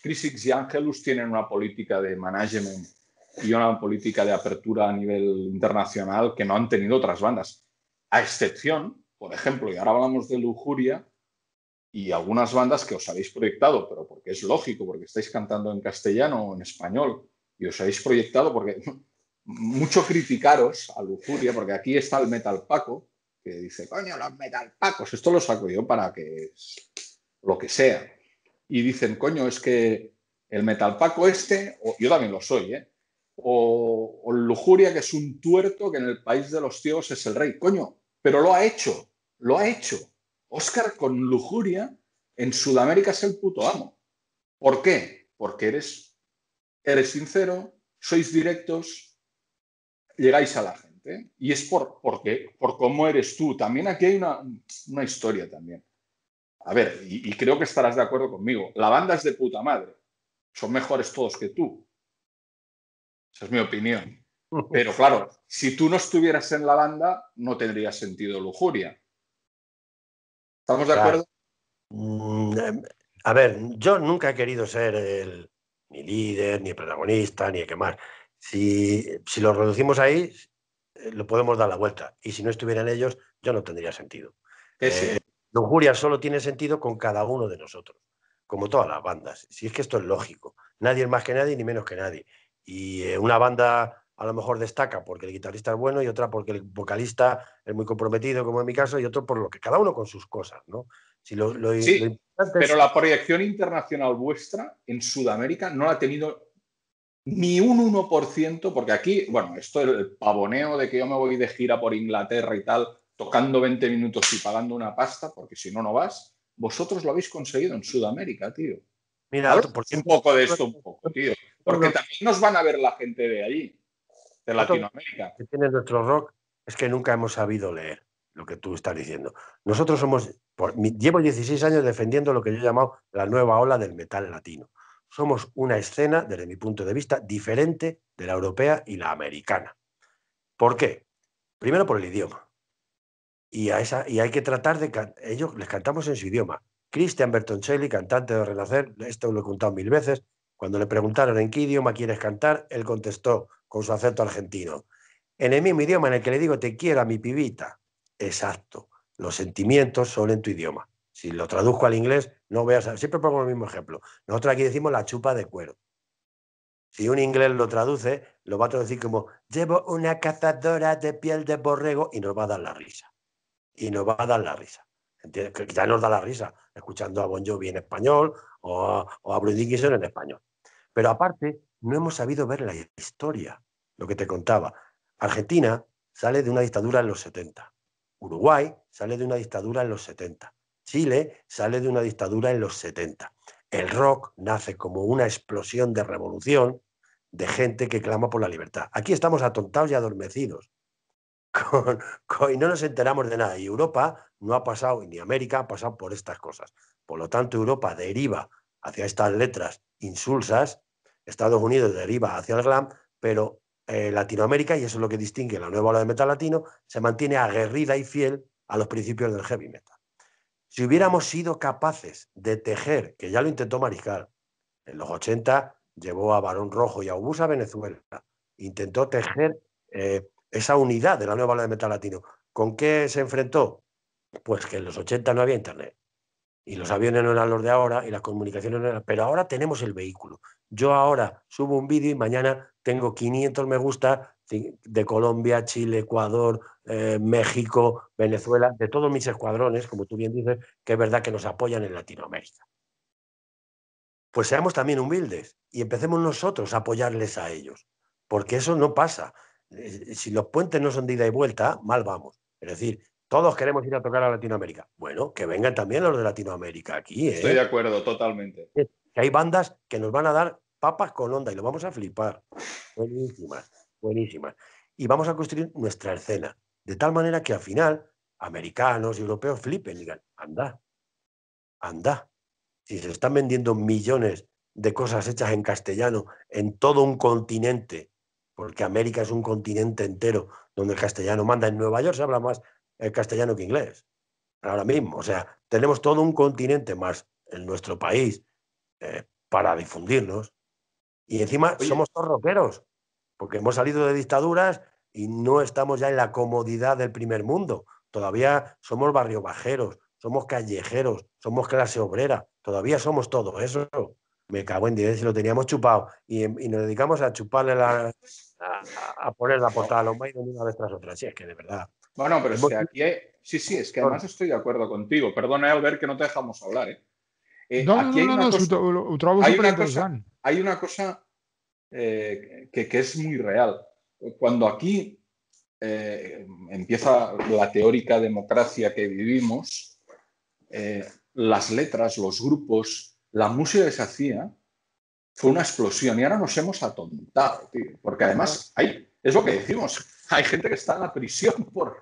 crisis y Angelus tienen una política de management y una política de apertura a nivel internacional que no han tenido otras bandas. A excepción, por ejemplo, y ahora hablamos de Lujuria y algunas bandas que os habéis proyectado, pero porque es lógico, porque estáis cantando en castellano o en español y os habéis proyectado porque (laughs) mucho criticaros a Lujuria, porque aquí está el Metal Paco, que dice, coño, los Metal Pacos, esto lo saco yo para que lo que sea. Y dicen, coño, es que el Metal Paco este, yo también lo soy, ¿eh? O, Lujuria, que es un tuerto que en el país de los tíos es el rey. Coño, pero lo ha hecho, lo ha hecho. Oscar con Lujuria en Sudamérica es el puto amo. ¿Por qué? Porque eres eres sincero, sois directos, llegáis a la gente. Y es por, porque, por cómo eres tú. También aquí hay una, historia también. A ver, y, creo que estarás de acuerdo conmigo. La banda es de puta madre. Son mejores todos que tú. Esa es mi opinión. (laughs) Pero claro, si tú no estuvieras en la banda, no tendría sentido lujuria. ¿Estamos de acuerdo? Mm, em, a ver, yo nunca he querido ser el, ni líder, ni protagonista, ni el que más. Si, si lo reducimos ahí, eh, lo podemos dar la vuelta. Y si no estuvieran ellos, yo no tendría sentido. Eh, lujuria solo tiene sentido con cada uno de nosotros, como todas las bandas. Si es que esto es lógico. Nadie es más que nadie, ni menos que nadie. Y eh, una banda a lo mejor destaca porque el guitarrista es bueno y otra porque el vocalista es muy comprometido, como en mi caso, y otro por lo que cada uno con sus cosas, ¿no? lo, pero la proyección internacional vuestra en Sudamérica no la ha tenido ni un 1%, porque aquí, bueno, esto el pavoneo de que yo me voy de gira por Inglaterra y tal, tocando 20 minutos y pagando una pasta, porque si no, no vas. Vosotros lo habéis conseguido en Sudamérica, tío. Mira, un poco de esto, un poco, tío. Porque también nos van a ver la gente de allí, de Latinoamérica. Que tiene nuestro rock es que nunca hemos sabido leer lo que tú estás diciendo. Nosotros somos llevo 16 años defendiendo lo que yo he llamado la nueva ola del metal latino. Somos una escena, desde mi punto de vista, diferente de la europea y la americana. ¿Por qué? Primero por el idioma. Y, a esa, y hay que tratar de... Ellos les cantamos en su idioma. Christian Bertoncelli, cantante de Renacer, esto lo he contado mil veces, cuando le preguntaron en qué idioma quieres cantar, él contestó con su acento argentino. En el mismo idioma en el que le digo te quiero a mi pibita. Exacto los sentimientos son en tu idioma. Si lo traduzco al inglés, no voy a Siempre pongo el mismo ejemplo. Nosotros aquí decimos la chupa de cuero. Si un inglés lo traduce, lo va a traducir como llevo una cazadora de piel de borrego y nos va a dar la risa. Y nos va a dar la risa. ¿Entiendes? ya nos da la risa escuchando a Bon Jovi en español o a, o a Dickinson en español. Pero aparte, no hemos sabido ver la historia, lo que te contaba. Argentina sale de una dictadura en los 70 Uruguay sale de una dictadura en los 70. Chile sale de una dictadura en los 70. El rock nace como una explosión de revolución de gente que clama por la libertad. Aquí estamos atontados y adormecidos. (laughs) y no nos enteramos de nada. Y Europa no ha pasado, ni América ha pasado por estas cosas. Por lo tanto, Europa deriva hacia estas letras insulsas, Estados Unidos deriva hacia el glam, pero eh, Latinoamérica, y eso es lo que distingue la nueva ola de metal latino, se mantiene aguerrida y fiel a los principios del heavy metal. Si hubiéramos sido capaces de tejer, que ya lo intentó Mariscal, en los 80 llevó a Barón Rojo y a Obús a Venezuela, intentó tejer eh, esa unidad de la nueva ola de metal latino. ¿Con qué se enfrentó? Pues que en los 80 no había internet y los aviones no eran los de ahora y las comunicaciones no eran, pero ahora tenemos el vehículo. Yo ahora subo un vídeo y mañana tengo 500 me gusta de Colombia, Chile, Ecuador, eh, México, Venezuela, de todos mis escuadrones, como tú bien dices, que es verdad que nos apoyan en Latinoamérica. Pues seamos también humildes y empecemos nosotros a apoyarles a ellos, porque eso no pasa. Eh, si los puentes no son de ida y vuelta, mal vamos. Es decir, todos queremos ir a tocar a Latinoamérica. Bueno, que vengan también los de Latinoamérica aquí. Estoy ¿eh? de acuerdo, totalmente. Que hay bandas que nos van a dar papas con onda y lo vamos a flipar. Buenísimas, buenísimas. Y vamos a construir nuestra escena, de tal manera que al final americanos y europeos flipen y digan, anda, anda. Si se están vendiendo millones de cosas hechas en castellano en todo un continente, porque América es un continente entero donde el castellano manda. En Nueva York se habla más el castellano que inglés, ahora mismo. O sea, tenemos todo un continente más en nuestro país eh, para difundirnos. Y encima somos todos roqueros, porque hemos salido de dictaduras y no estamos ya en la comodidad del primer mundo. Todavía somos barrio bajeros, somos callejeros, somos clase obrera, todavía somos todo eso. Me cago en Dios, si lo teníamos chupado y, nos dedicamos a chuparle la. a, poner la portada a los maidos una vez tras otra. Si es que de verdad. Bueno, pero es que aquí Sí, sí, es que además estoy de acuerdo contigo. Perdona, eh, Albert, que no te dejamos hablar. ¿eh? eh no, no, no, no, hay una cosa, eh, que, es muy real. Cuando aquí empieza la teórica democracia que vivimos, las letras, los grupos, la música que se hacía fue una explosión y ahora nos hemos atontado, porque además hay, es lo que decimos, (laughs) hay gente que está en la prisión por,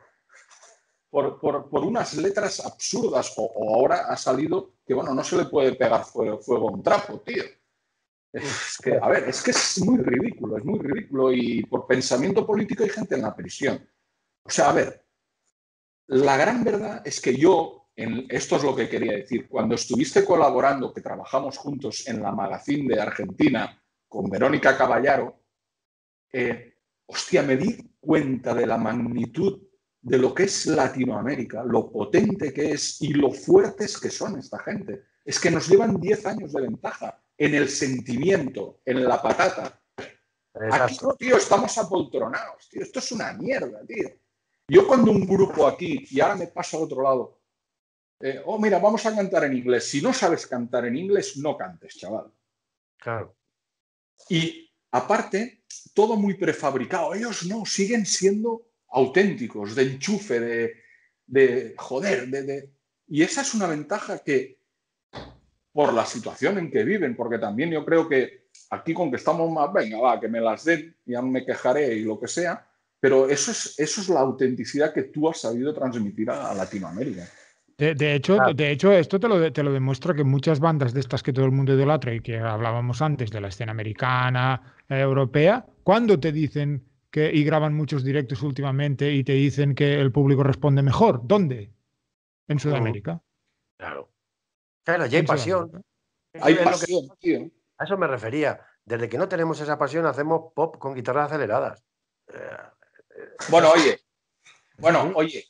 por, unas letras absurdas. O, ahora ha salido que, bueno, no se le puede pegar fuego, a un trapo, tío. Es que, a ver, es que es muy ridículo, es muy ridículo. Y por pensamiento político hay gente en la prisión. O sea, a ver, la gran verdad es que yo, esto es lo que quería decir, cuando estuviste colaborando, que trabajamos juntos en la magazine de Argentina con Verónica Caballaro, eh, hostia, me di cuenta de la magnitud de lo que es Latinoamérica, lo potente que es y lo fuertes que son esta gente. Es que nos llevan 10 años de ventaja en el sentimiento, en la patata. Aquí, tío, estamos apoltronados, tío. Esto es una mierda, tío. Yo cuando un grupo aquí, y ahora me paso al otro lado, eh, oh, mira, vamos a cantar en inglés. Si no sabes cantar en inglés, no cantes, chaval. Claro. Y aparte, todo muy prefabricado. Ellos no, siguen siendo auténticos, de enchufe, de, de joder, de, de... Y esa es una ventaja que, por la situación en que viven, porque también yo creo que aquí con que estamos más, venga, va, que me las den, ya me quejaré y lo que sea, pero eso es, eso es la autenticidad que tú has sabido transmitir a, Latinoamérica. De, hecho, de hecho, esto te lo, te lo demuestra que muchas bandas de estas que todo el mundo idolatra y que hablábamos antes de la escena americana, europea, cuando te dicen y graban muchos directos últimamente y te dicen que el público responde mejor. ¿Dónde? En Sudamérica. Claro. Claro, ya hay pasión. Hay pasión, A eso me refería. Desde que no tenemos esa pasión, hacemos pop con guitarras aceleradas. Eh, eh, bueno, oye. (laughs) Bueno, oye.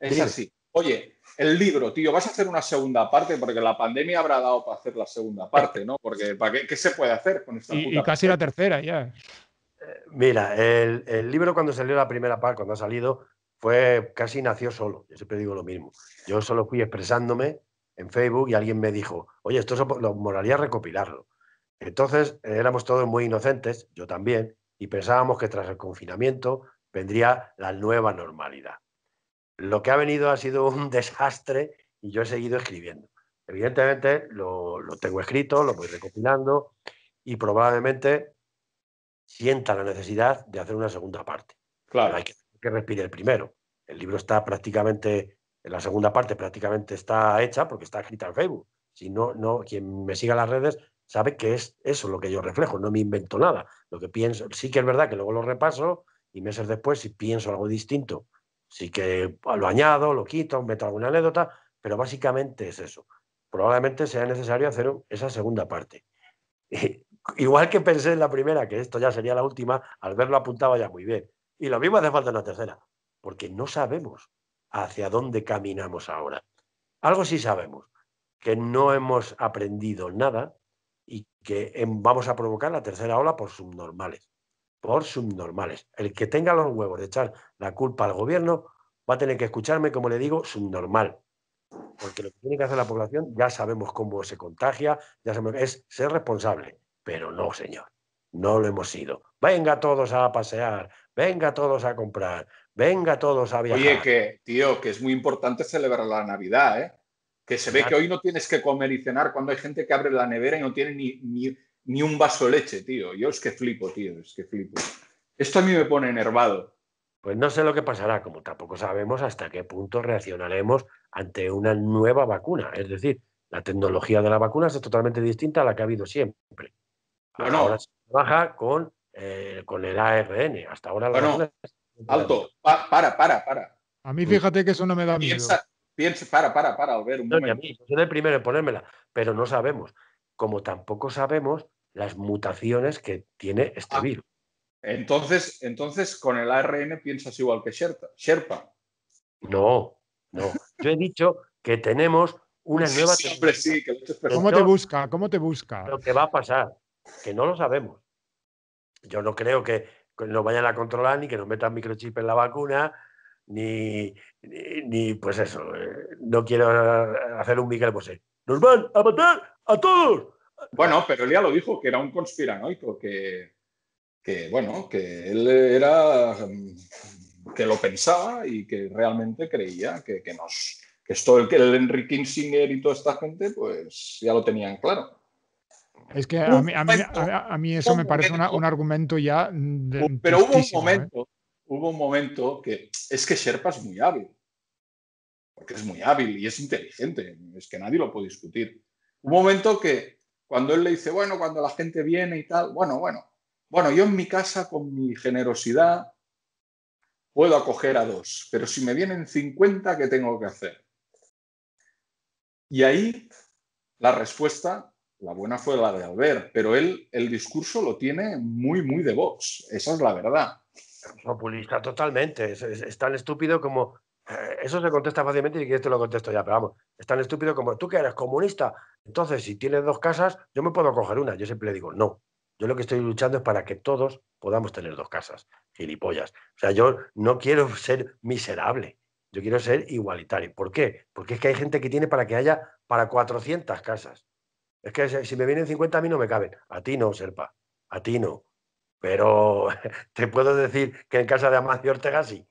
Es así. Oye, el libro, tío, vas a hacer una segunda parte porque la pandemia habrá dado para hacer la segunda parte, ¿no? Porque ¿para qué, se puede hacer con esta y, casi la tercera ya. Mira, el, libro cuando salió la primera parte, cuando ha salido, fue casi nació solo. Yo siempre digo lo mismo. Yo solo fui expresándome en Facebook y alguien me dijo, oye, esto lo moraría recopilarlo. Entonces éramos todos muy inocentes, yo también, y pensábamos que tras el confinamiento vendría la nueva normalidad. Lo que ha venido ha sido un (laughs) desastre y yo he seguido escribiendo. Evidentemente lo tengo escrito, lo voy recopilando y probablemente sienta la necesidad de hacer una segunda parte. Claro. hay que, que el primero. El libro está prácticamente, la segunda parte prácticamente está hecha porque está escrita en Facebook. Si no, no, quien me siga las redes sabe que es eso lo que yo reflejo, no me invento nada. Lo que pienso, sí que es verdad que luego lo repaso y meses después, si pienso algo distinto, sí que lo añado, lo quito, meto alguna anécdota, pero básicamente es eso. Probablemente sea necesario hacer esa segunda parte. (laughs) igual que pensé en la primera, que esto ya sería la última, al verlo apuntaba ya muy bien. Y lo mismo hace falta en la tercera, porque no sabemos hacia dónde caminamos ahora. Algo sí sabemos, que no hemos aprendido nada y que em, vamos a provocar la tercera ola por subnormales. Por subnormales. El que tenga los huevos de echar la culpa al gobierno va a tener que escucharme, como le digo, subnormal. Porque lo que tiene que hacer la población ya sabemos cómo se contagia, ya sabemos, es ser responsable. Pero no, señor, no lo hemos sido. Venga todos a pasear, venga todos a comprar, venga todos a viajar. Oye, que, tío, que es muy importante celebrar la Navidad, ¿eh? Que se ve que hoy no tienes que comer y cenar cuando hay gente que abre la nevera y no tiene ni, ni un vaso de leche, tío. Yo es que flipo, tío, es que flipo. Esto a mí me pone enervado. Pues no sé lo que pasará, como tampoco sabemos hasta qué punto reaccionaremos ante una nueva vacuna. Es decir, la tecnología de la vacuna es totalmente distinta a la que ha habido siempre ahora se trabaja con, eh, con el ARN. Hasta ahora. Bueno, alto, para, para, para. A mí fíjate que eso no me da miedo. Piensa, para, para, para, ver un momento. A mí, yo soy el primero en ponérmela, pero no sabemos. Como tampoco sabemos las mutaciones que tiene este ah, virus. Entonces, entonces, con el ARN piensas igual que Sherpa. No, no. Yo he dicho que tenemos una nueva. Siempre sí, ¿Cómo te busca? ¿Cómo te busca? Lo que va a pasar que no lo sabemos. Yo no creo que nos vayan a controlar ni que nos metan microchip en la vacuna, ni, ni, pues eso, eh, no quiero eh, hacer un Miguel Bosé. ¡Nos van a matar a todos! Bueno, pero él ya lo dijo, que era un conspiranoico, que, que bueno, que él era mm, que lo pensaba y que realmente creía que, nos que esto el Enrique el Henry Kissinger y toda esta gente pues ya lo tenían claro es que a mí, eso me parece un argumento ya. Mm, pero hubo un ¿eh? momento, hubo un momento que es que Sherpa es muy hábil. Porque es muy hábil y es inteligente. Es que nadie lo puede discutir. Un momento que cuando él le dice, bueno, cuando la gente viene y tal, bueno, bueno, bueno, yo en mi casa con mi generosidad puedo acoger a dos, pero si me vienen 50, ¿qué tengo que hacer? Y ahí la respuesta la buena fue la de Albert, pero él el discurso lo tiene muy, muy de Vox, esa es la verdad. Populista totalmente, es, tan estúpido como... Eh, eso se contesta fácilmente y que te este lo contesto ya, pero vamos, es tan estúpido como tú que eres comunista, entonces si tienes dos casas, yo me puedo coger una, yo siempre le digo, no, yo lo que estoy luchando es para que todos podamos tener dos casas, gilipollas. O sea, yo no quiero ser miserable, yo quiero ser igualitario. ¿Por qué? Porque es que hay gente que tiene para que haya para 400 casas. Es que si me vienen 50 a mí no me caben. A ti no, Serpa. A ti no. Pero (laughs) te puedo decir que en casa de Amancio Ortega sí.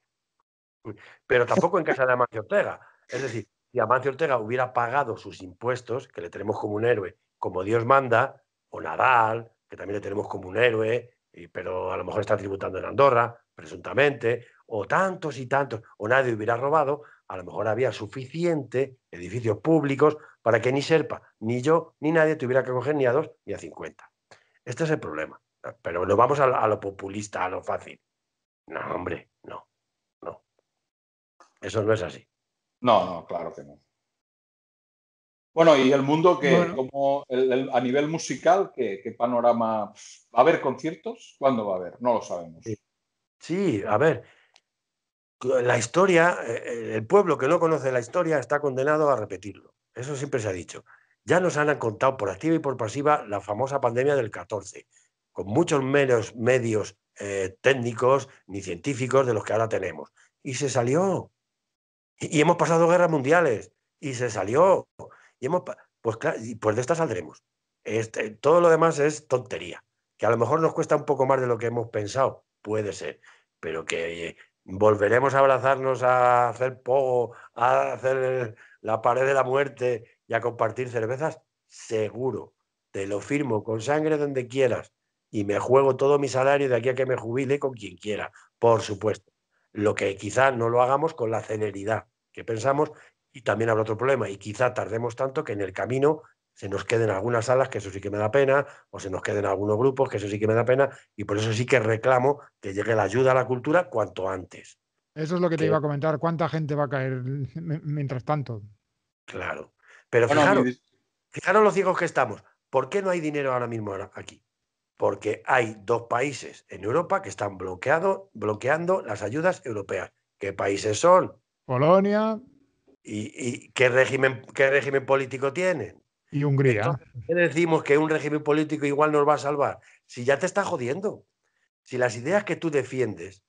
Pero tampoco en casa de Amancio Ortega. Es decir, si Amancio Ortega hubiera pagado sus impuestos, que le tenemos como un héroe, como Dios manda, o Nadal, que también le tenemos como un héroe, pero a lo mejor está tributando en Andorra, presuntamente, o tantos y tantos, o nadie hubiera robado, a lo mejor había suficiente edificios públicos para que ni Serpa, ni yo, ni nadie tuviera que coger ni a dos ni a 50. Este es el problema. Pero no vamos a, lo populista, a lo fácil. No, hombre, no, no. Eso no es así. No, no, claro que no. Bueno, y el mundo que, como a nivel musical, ¿qué, panorama? ¿Va a haber conciertos? ¿Cuándo va a haber? No lo sabemos. sí a ver, la historia, eh, el pueblo que no conoce la historia está condenado a repetirlo. Eso siempre se ha dicho. Ya nos han contado por activa y por pasiva la famosa pandemia del 14, con muchos menos medios eh, técnicos ni científicos de los que ahora tenemos. Y se salió. Y, hemos pasado guerras mundiales. Y se salió. Y pues, pues de esta saldremos. Este, todo lo demás es tontería. Que a lo mejor nos cuesta un poco más de lo que hemos pensado. Puede ser. Pero que eh, volveremos a abrazarnos, a hacer poco a hacer la pared de la muerte y a compartir cervezas, seguro. Te lo firmo con sangre donde quieras y me juego todo mi salario de aquí a que me jubile con quien quiera, por supuesto. Lo que quizá no lo hagamos con la celeridad que pensamos y también habrá otro problema y quizá tardemos tanto que en el camino se nos queden algunas salas, que eso sí que me da pena, o se nos queden algunos grupos, que eso sí que me da pena, y por eso sí que reclamo que llegue la ayuda a la cultura cuanto antes. Eso es lo que te eh iba a comentar. ¿Cuánta gente va a caer (laughs) mientras tanto? Claro. Pero fijaros, fijaros los ciegos que estamos. ¿Por qué no hay dinero ahora mismo aquí? Porque hay dos países en Europa que están bloqueando las ayudas europeas. ¿Qué países son? Polonia. ¿Y, qué, régimen, régimen político tienen? Y Hungría. ¿Qué decimos que un régimen político igual nos va a salvar? Si ya te está jodiendo. Si las ideas que tú defiendes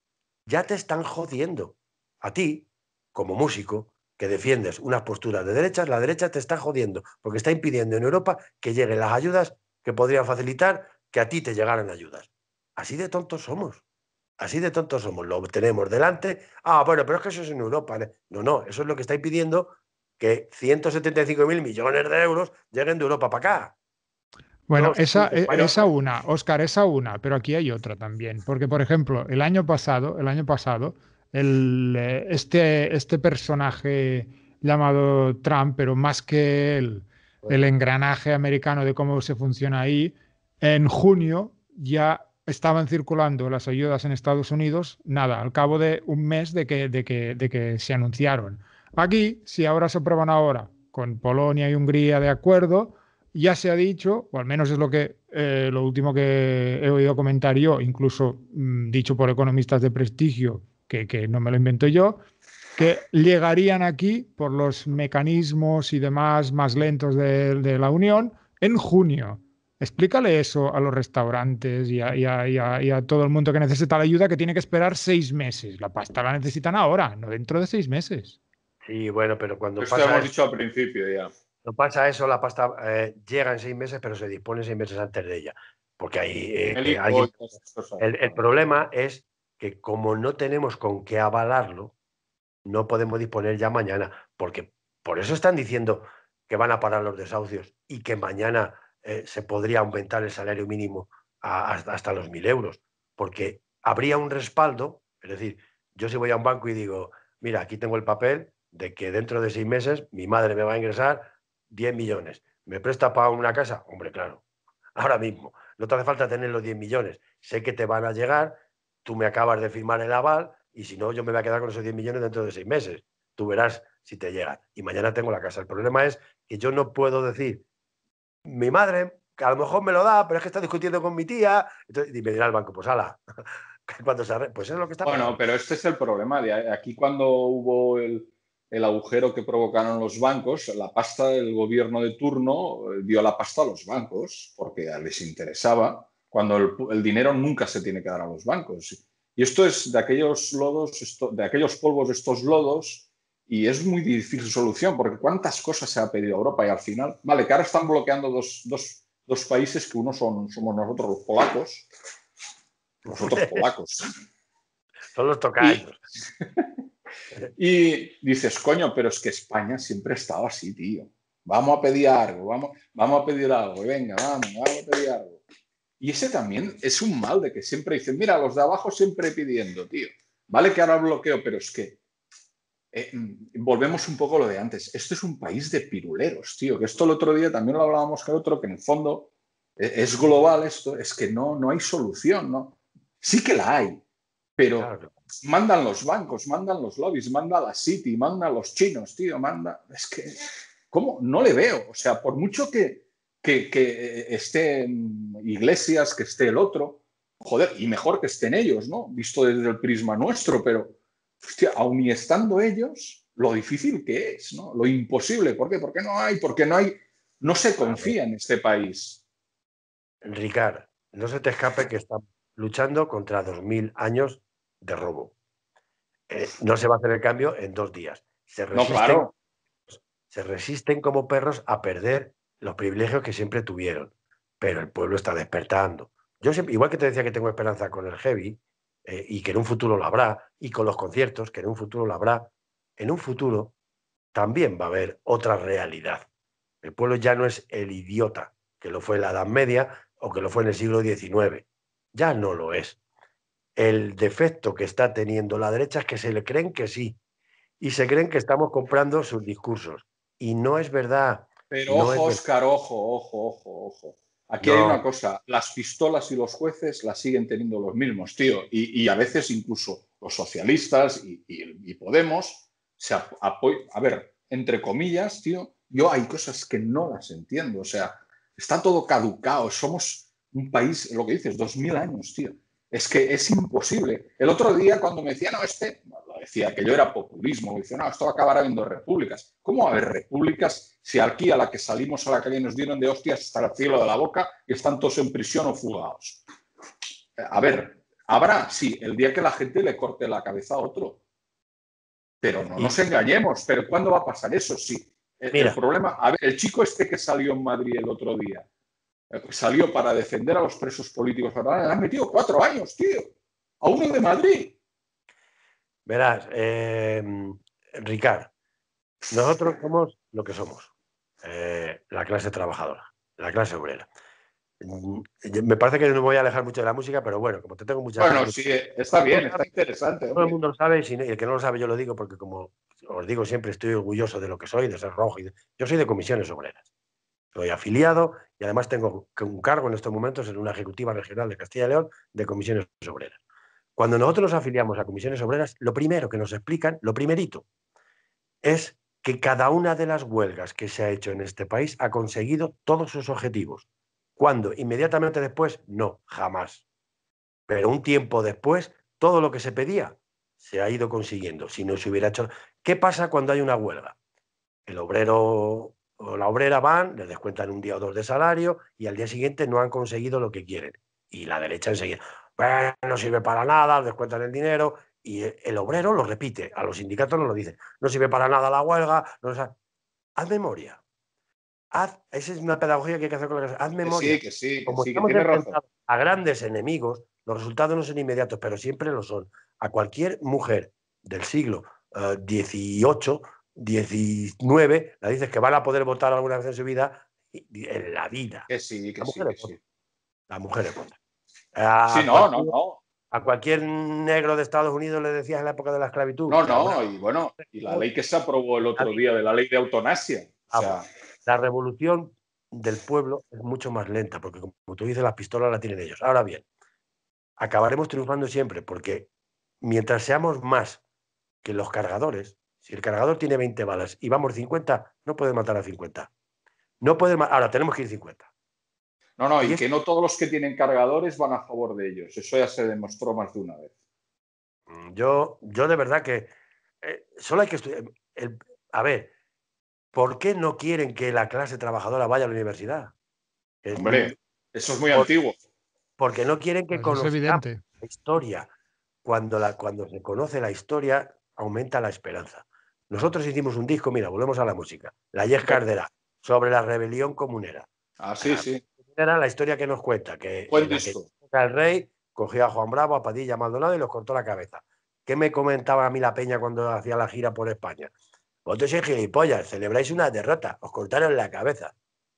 ya te están jodiendo. A ti, como músico, que defiendes unas posturas de derechas, la derecha te está jodiendo, porque está impidiendo en Europa que lleguen las ayudas que podrían facilitar que a ti te llegaran ayudas. Así de tontos somos. Así de tontos somos. Lo tenemos delante. Ah, bueno, pero es que eso es en Europa. ¿eh? No, no, eso es lo que está impidiendo que 175.000 millones de euros lleguen de Europa para acá. E, bueno, esa, esa una, Oscar, esa una, pero aquí hay otra también, porque por ejemplo, el año pasado, el año pasado, eh, este, este, personaje llamado Trump, pero más que el engranaje americano de cómo se funciona ahí, en junio ya estaban circulando las ayudas en Estados Unidos, nada, al cabo de un mes de que, de que se anunciaron. Aquí, si ahora se aprueban ahora, con Polonia y Hungría de acuerdo, ya se ha dicho, o al menos es lo que eh, lo último que he oído comentar yo, incluso mm, dicho por economistas de prestigio, que, no me lo invento yo, que llegarían aquí por los mecanismos y demás más lentos de, la Unión en junio. Explícale eso a los restaurantes y a, todo el mundo que necesita la ayuda que tiene que esperar seis meses. La pasta la necesitan ahora, no dentro de seis meses. Sí, bueno, pero cuando Esto Lo hemos dicho al principio ya. No pasa eso, la pasta eh, llega en seis meses, pero se dispone seis meses antes de ella. Porque ahí eh, el, problema es que como no tenemos con qué avalarlo, no podemos disponer ya mañana. Porque por eso están diciendo que van a parar los desahucios y que mañana eh, se podría aumentar el salario mínimo hasta los mil euros. Porque habría un respaldo, es decir, yo si voy a un banco y digo, mira, aquí tengo el papel de que dentro de seis meses mi madre me va a ingresar 10 millones. ¿Me presta para una casa? Hombre, claro. Ahora mismo. No te hace falta tener los 10 millones. Sé que te van a llegar, tú me acabas de firmar el aval y si no, yo me voy a quedar con esos 10 millones dentro de seis meses. Tú verás si te llegan. Y mañana tengo la casa. El problema es que yo no puedo decir, mi madre, que a lo mejor me lo da, pero es que está discutiendo con mi tía. y me dirá el banco, pues ala. (laughs) cuando Pues es lo que está pasando. Bueno, pero este es el problema. De aquí cuando hubo el, el agujero que provocaron los bancos, la pasta del gobierno de turno eh, dio la pasta a los bancos porque les interesaba, cuando el, dinero nunca se tiene que dar a los bancos. Y esto es de aquellos lodos, de aquellos polvos, estos lodos, y es muy difícil solución, porque cuántas cosas se ha pedido Europa y al final, vale, que ahora están bloqueando dos, países que uno son, somos nosotros los polacos, nosotros (laughs) polacos. todos los (laughs) Y dices, coño, pero es que España siempre ha estado así, tío. Vamos a pedir algo, vamos, vamos a pedir algo, venga, vamos, vamos a pedir algo. Y ese también es un mal de que siempre dicen, mira, los de abajo siempre pidiendo, tío. Vale que ahora bloqueo, pero es que eh, mm, volvemos un poco a lo de antes. Esto es un país de piruleros, tío. Que esto el otro día también lo hablábamos con otro, que en el fondo eh, es global esto, es que no, no hay solución, ¿no? Sí que la hay, pero mandan los bancos, mandan los lobbies, manda la City, manda los chinos, tío, manda. Es que, ¿cómo? No le veo. O sea, por mucho que, que, eh, estén iglesias, que esté el otro, joder, y mejor que estén ellos, ¿no? Visto desde el prisma nuestro, pero, hostia, aun y estando ellos, lo difícil que es, ¿no? Lo imposible. ¿Por qué? ¿Por qué no hay, porque no hay, no se confía en este país. Ricard, no se te escape que estamos luchando contra dos mil años de robo. Eh, no se va a hacer el cambio en dos días. Se resisten, se resisten como perros a perder los privilegios que siempre tuvieron, pero el pueblo está despertando. Yo igual que te decía que tengo esperanza con el heavy eh, y que en un futuro lo habrá, y con los conciertos, que en un futuro lo habrá, en un futuro también va a haber otra realidad. El pueblo ya no es el idiota que lo fue en la Edad Media o que lo fue en el siglo XIX. Ya no lo es el defecto que está teniendo la derecha es que se le creen que sí y se creen que estamos comprando sus discursos. Y no es verdad. Pero ojo, Oscar, ojo, ojo, ojo, ojo. Aquí hay una cosa, las pistolas y los jueces las siguen teniendo los mismos, tío. Y, a veces incluso los socialistas y, y Podemos se apoyan. A ver, entre comillas, tío, yo hay cosas que no las entiendo. O sea, está todo caducado. Somos un país, lo que dices, dos mil años, tío. Es que es imposible. El otro día cuando me decía, no, este, decía que yo era populismo, me decía, no, esto va a acabar habiendo repúblicas. ¿Cómo va a haber repúblicas si aquí a la que salimos, a la calle, nos dieron de hostias hasta el cielo de la boca y están todos en prisión o fugados? A ver, habrá, sí, el día que la gente le corte la cabeza a otro. Pero no nos engañemos, pero ¿cuándo va a pasar eso? Sí. El, el problema, a ver, el chico este que salió en Madrid el otro día, salió para defender a los presos políticos le ah, han metido cuatro años, tío, a uno de Madrid. Verás, Ricardo, eh, Ricard, nosotros somos lo que somos, eh, la clase trabajadora, la clase obrera. Me parece que no me voy a alejar mucho de la música, pero bueno, como te tengo muchas Bueno, sí, está bien, está interesante. Todo el mundo lo sabe y el que no lo sabe yo lo digo porque como os digo siempre estoy orgulloso de lo que soy, de ser rojo. Yo soy de comisiones obreras. Soy afiliado y además tengo un cargo en estos momentos en una ejecutiva regional de Castilla y León de comisiones obreras. Cuando nosotros nos afiliamos a comisiones obreras, lo primero que nos explican, lo primerito, es que cada una de las huelgas que se ha hecho en este país ha conseguido todos sus objetivos. ¿Cuándo? ¿Inmediatamente después? No, jamás. Pero un tiempo después, todo lo que se pedía se ha ido consiguiendo. Si no se hubiera hecho... ¿Qué pasa cuando hay una huelga? El obrero la obrera van, les descuentan un día o dos de salario y al día siguiente no han conseguido lo que quieren. Y la derecha enseguida, no sirve para nada, descuentan el dinero y el obrero lo repite, a los sindicatos no lo dicen, no sirve para nada la huelga, no, ha... haz memoria. Haz, esa es una pedagogía que hay que hacer con la Haz memoria. sí, que sí, Como estamos razón. a grandes enemigos, los resultados no son inmediatos, pero siempre lo son. A cualquier mujer del siglo XVIII, eh, 19, la dices que van a poder votar alguna vez en su vida, en la vida. sí, que Las mujeres sí, A, no, no, no. A cualquier negro de Estados Unidos le decías en la época de la esclavitud. No, no, y bueno, y la ley que se aprobó el otro día de la ley de autonasia. Ah, la revolución del pueblo es mucho más lenta, porque como tú dices, las pistolas las tienen ellos. Ahora bien, acabaremos triunfando siempre, porque mientras seamos más que los cargadores, si el cargador tiene 20 balas y vamos 50, no puede matar a 50. No puede Ahora tenemos que ir 50. No, no, y, que no todos los que tienen cargadores van a favor de ellos. Eso ya se demostró más de una vez. Mm, yo, yo de verdad que eh, solo hay que estudiar. a ver, ¿por qué no quieren que la clase trabajadora vaya a la universidad? Hombre, eso es muy antiguo. Porque no quieren que conozca la historia. Cuando, cuando se conoce la historia, aumenta la esperanza. Nosotros hicimos un disco, mira, volvemos a la música, La Yes Cardera, sobre la rebelión comunera. Ah, sí, sí. Era la historia que nos cuenta, que, el rey cogió a Juan Bravo, a Padilla, a Maldonado y los cortó la cabeza. ¿Qué me comentaba a mí la peña cuando hacía la gira por España? Vosotros y gilipollas, celebráis una derrota, os cortaron la cabeza.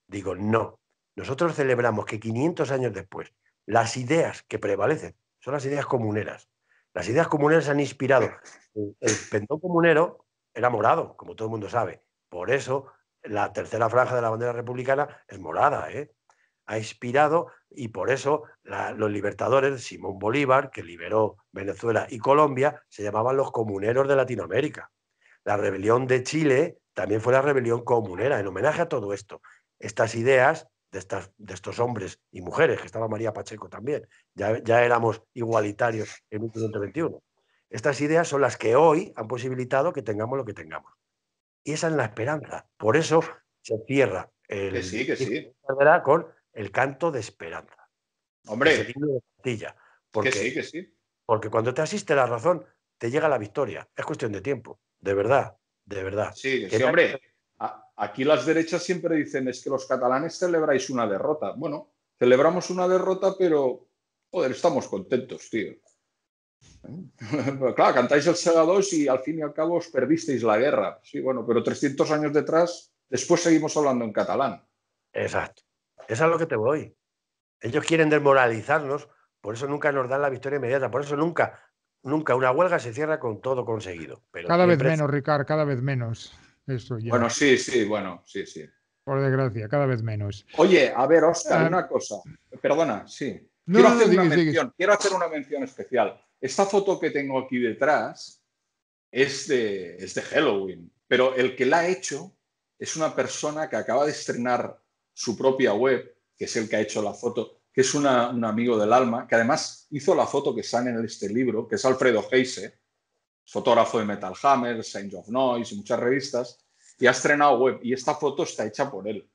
Digo, no. Nosotros celebramos que 500 años después, las ideas que prevalecen son las ideas comuneras. Las ideas comuneras han inspirado el pendón comunero era morado, como todo el mundo sabe. Por eso la tercera franja de la bandera republicana es morada, ¿eh? ha inspirado y por eso los libertadores, Simón Bolívar, que liberó Venezuela y Colombia, se llamaban los comuneros de Latinoamérica. La rebelión de Chile también fue la rebelión comunera, en homenaje a todo esto. Estas ideas de, estos hombres y mujeres, que estaba María Pacheco también, ya, ya éramos igualitarios en 1921. Estas ideas son las que hoy han posibilitado que tengamos lo que tengamos. Y esa es la esperanza. Por eso se cierra el. Que sí, que sí. Con el canto de esperanza. Hombre. Porque, que sí, que sí. Porque cuando te asiste la razón, te llega la victoria. Es cuestión de tiempo. De verdad. De verdad. Sí, hombre. aquí las derechas siempre dicen es que los catalanes celebráis una derrota. Bueno, celebramos una derrota, pero joder, estamos contentos, tío claro, cantáis el Sega 2 y al fin y al cabo os perdisteis la guerra. Sí, bueno, pero 300 años detrás, después seguimos hablando en catalán. Exacto. Es a lo que te voy. Ellos quieren desmoralizarnos, por eso nunca nos dan la victoria inmediata, por eso nunca, nunca una huelga se cierra con todo conseguido. Pero cada vez menos, Ricardo, cada vez menos. Bueno, sí, sí, bueno, sí, sí. Por desgracia, cada vez menos. Oye, a ver, Oscar, ah. una cosa. Perdona, sí. quiero, hacer una mención, quiero hacer una mención especial. Esta foto que tengo aquí detrás es de, Halloween, pero el que la ha hecho es una persona que acaba de estrenar su propia web, que es el que ha hecho la foto, que es un amigo del alma, que además hizo la foto que sale en este libro, que es Alfredo Heise, fotógrafo de Metal Hammer, Saint of Noise y muchas revistas, y ha estrenado web. Y esta foto está hecha por él.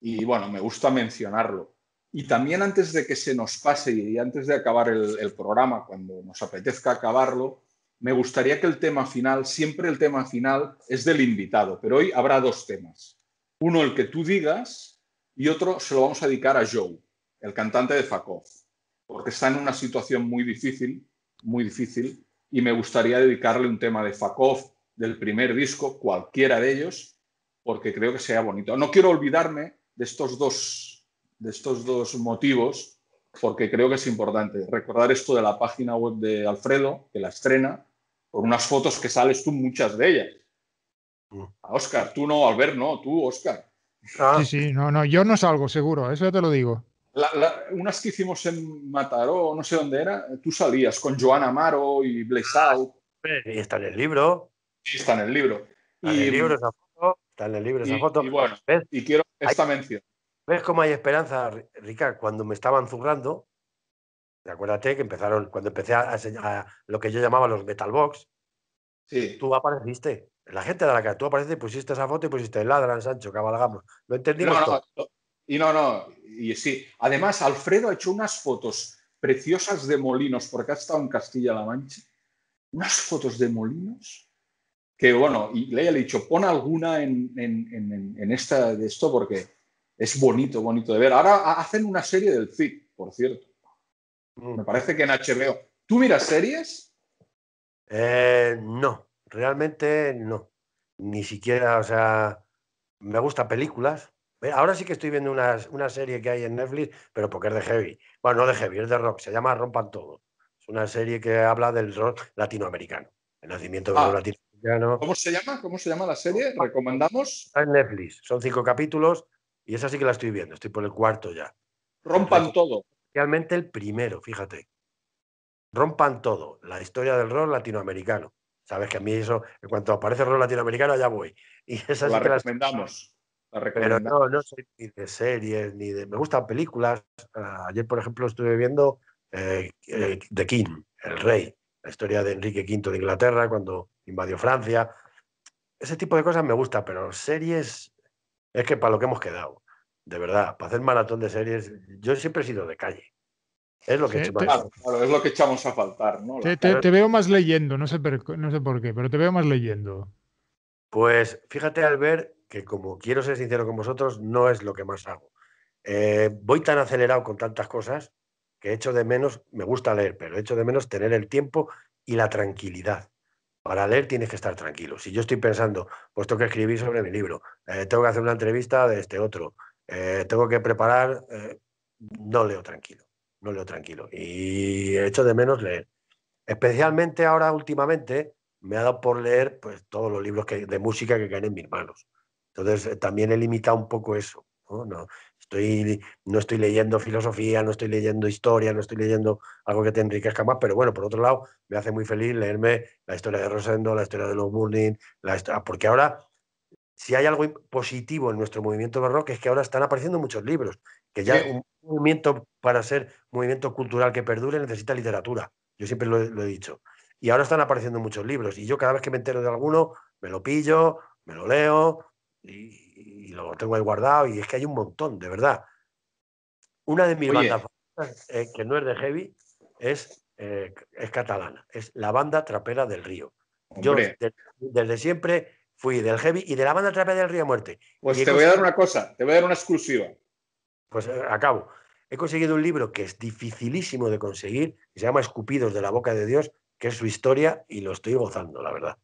Y bueno, me gusta mencionarlo. Y también antes de que se nos pase y antes de acabar el, programa, cuando nos apetezca acabarlo, me gustaría que el tema final, siempre el tema final es del invitado, pero hoy habrá dos temas. Uno el que tú digas y otro se lo vamos a dedicar a Joe, el cantante de Fakov, porque está en una situación muy difícil, muy difícil, y me gustaría dedicarle un tema de Fakov, del primer disco, cualquiera de ellos, porque creo que sea bonito. No quiero olvidarme de estos dos de estos dos motivos, porque creo que es importante. Recordar esto de la página web de Alfredo, que la estrena, por unas fotos que sales tú, muchas de ellas. Oscar, mm. tú no, Albert, no, tú, Oscar. Ah. Sí, sí, no, no, yo no salgo, seguro, eso ya te lo digo. unas que hicimos en Mataró, no sé dónde era, tú salías con Joan Amaro y ah, out Y está en el libro. Sí, está en el libro. Está en el libro esa foto. Está en el libro esa y, Y bueno, y quiero esta mención. ¿Ves cómo hay esperanza, Rica? Cuando me estaban zurrando, acuérdate que empezaron, cuando empecé a, enseñar lo que yo llamaba los metal box, tú apareciste. La gente de la que tú apareciste, pusiste esa foto y pusiste el ladrón, Sancho, cabalgamos. Lo entendimos. y no, no. Y sí. Además, Alfredo ha hecho unas fotos preciosas de molinos, porque ha estado en Castilla-La Mancha. Unas fotos de molinos que, bueno, y le he dicho, pon alguna en, en, en, en esta de esto, porque es bonito, bonito de ver. Ahora hacen una serie del fit por cierto. Mm. Me parece que en HBO. ¿Tú miras series? Eh, no, realmente no. Ni siquiera, o sea, me gustan películas. Eh, ahora sí que estoy viendo una, serie que hay en Netflix, pero porque es de heavy. Bueno, no de heavy, es de rock. Se llama Rompan Todo. Es una serie que habla del rock latinoamericano. El nacimiento del rock ah. latinoamericano. ¿Cómo se llama? ¿Cómo se llama la serie? ¿Recomendamos? en Netflix. Son cinco capítulos y esa sí que la estoy viendo, estoy por el cuarto ya. Rompan todo. Realmente el primero, fíjate. Rompan todo, la historia del rol latinoamericano. Sabes que a mí eso, en cuanto aparece el rol latinoamericano, ya voy. (laughs) Y esa la sí Que las la recomendamos. Pero no, no soy ni de series, ni de... Me gustan películas. Ah, ayer, por ejemplo, estuve viendo eh, eh, The King, El Rey, la historia de Enrique V de Inglaterra cuando invadió Francia. Ese tipo de cosas me gusta, pero series es que para lo que hemos quedado, de verdad, para hacer maratón de series, yo siempre he sido de calle. Es lo que, es lo que echamos a faltar. ¿no? Te, veo más leyendo, no sé, por qué, pero te veo más leyendo. Pues fíjate, Albert, que como quiero ser sincero con vosotros, no es lo que más hago. Eh, voy tan acelerado con tantas cosas que hecho de menos, me gusta leer, pero hecho de menos tener el tiempo y la tranquilidad. Para leer tienes que estar tranquilo. Si yo estoy pensando, pues tengo que escribir sobre mi libro, eh, tengo que hacer una entrevista de este otro, eh, tengo que preparar, eh, no leo tranquilo, no leo tranquilo. Y hecho de menos leer. Especialmente ahora últimamente me ha dado por leer pues, todos los libros que, de música que caen en mis manos. Entonces también he limitado un poco eso. ¿no? no no estoy leyendo filosofía, no estoy leyendo historia, no estoy leyendo algo que te enriquezca más, pero bueno, por otro lado, me hace muy feliz leerme la historia de Rosendo, la historia de los Burning, la ah, porque ahora, si hay algo positivo en nuestro movimiento barroco, es que ahora están apareciendo muchos libros, que ya un movimiento para ser movimiento cultural que perdure necesita literatura, yo siempre lo, lo he dicho. Y ahora están apareciendo muchos libros, y yo cada vez que me entero de alguno, me lo pillo, me lo leo, y, lo tengo ahí guardado y es que hay un montón, de verdad. Una de mis bandas eh, que no es de heavy, es, eh, es catalana, es la banda Trapera del Río. Yo desde siempre fui del heavy y de la banda Trapera del Río a muerte. Pues te voy a dar una cosa, te voy a dar una exclusiva. Pues eh, acabo. He conseguido un libro que es dificilísimo de conseguir, que se llama Escupidos de la Boca de Dios, que es su historia y lo estoy gozando, la verdad.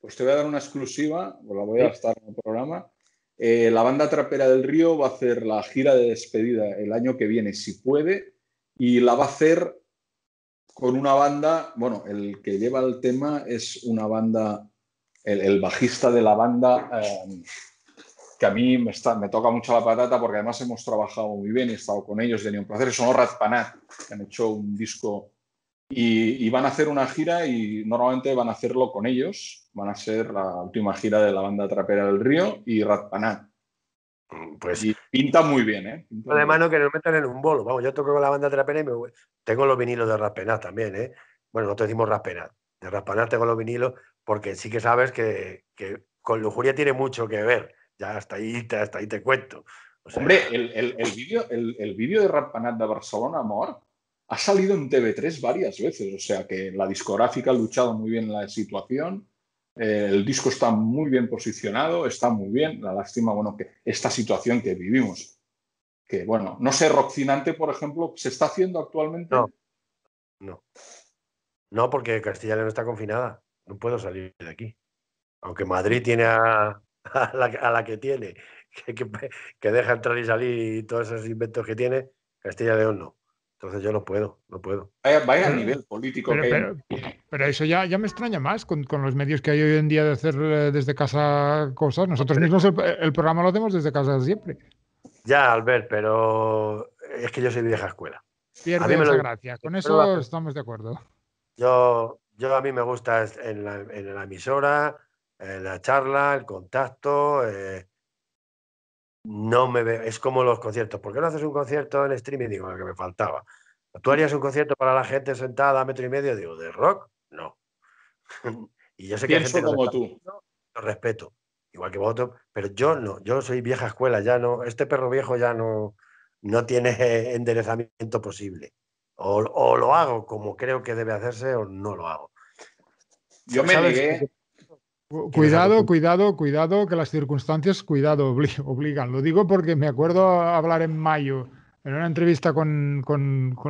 Pues te voy a dar una exclusiva, o la voy a estar en el programa. Eh, la banda Trapera del Río va a hacer la gira de despedida el año que viene, si puede, y la va a hacer con una banda, bueno, el que lleva el tema es una banda, el, bajista de la banda, eh, que a mí me, toca mucho la patata porque además hemos trabajado muy bien, he estado con ellos, de tenido un placer, son Razpanat, que han hecho un disco y, van a hacer una gira y normalmente van a hacerlo con ellos. Van a ser la última gira de la banda Trapera del Río y Ratpaná. Mm, pues y pinta muy bien, ¿eh? de mano que nos metan en un bolo. Vamos, yo toco con la banda Trapera y me... tengo los vinilos de Ratpanat también, ¿eh? Bueno, te decimos Ratpanat. De Ratpanat tengo los vinilos porque sí que sabes que, con lujuria tiene mucho que ver. Ya hasta ahí, hasta ahí te cuento. Hombre, el, el vídeo de Ratpanat de Barcelona, amor, ha salido en TV3 varias veces, o sea que la discográfica ha luchado muy bien la situación, eh, el disco está muy bien posicionado, está muy bien, la lástima, bueno, que esta situación que vivimos, que bueno, no sé, Rocinante, por ejemplo, ¿se está haciendo actualmente? No, no, porque Castilla y León está confinada, no puedo salir de aquí, aunque Madrid tiene a, la, que tiene, (laughs) que, deja entrar y salir y todos esos inventos que tiene, Castilla y León no. Entonces yo no puedo, no puedo. Vaya, vaya nivel político pero, que Pero, eso ya, ya me extraña más con, los medios que hay hoy en día de hacer eh, desde casa cosas. Nosotros mismos el, programa lo hacemos desde casa siempre. Ya, Albert, pero es que yo soy vieja escuela. Pierde a Con eso estamos de acuerdo. Yo, yo a mí me gusta en la, emisora, en la charla, el contacto, eh, no me veo, es como los conciertos. ¿Por qué no haces un concierto en streaming? Digo, lo ah, que me faltaba. ¿Tú harías un concierto para la gente sentada a metro y medio? Digo, ¿de rock? No. (laughs) y yo sé que hay como tú. respeto, igual que vosotros, pero yo no, yo soy vieja escuela, ya no, este perro viejo ya no, no tiene (laughs) enderezamiento posible. O, lo hago como creo que debe hacerse o no lo hago. Yo me Cuidado, cuidado, cuidado, que las circunstancias, cuidado, (laughs) obligan. Lo digo porque me acuerdo hablar en mayo, en una entrevista con,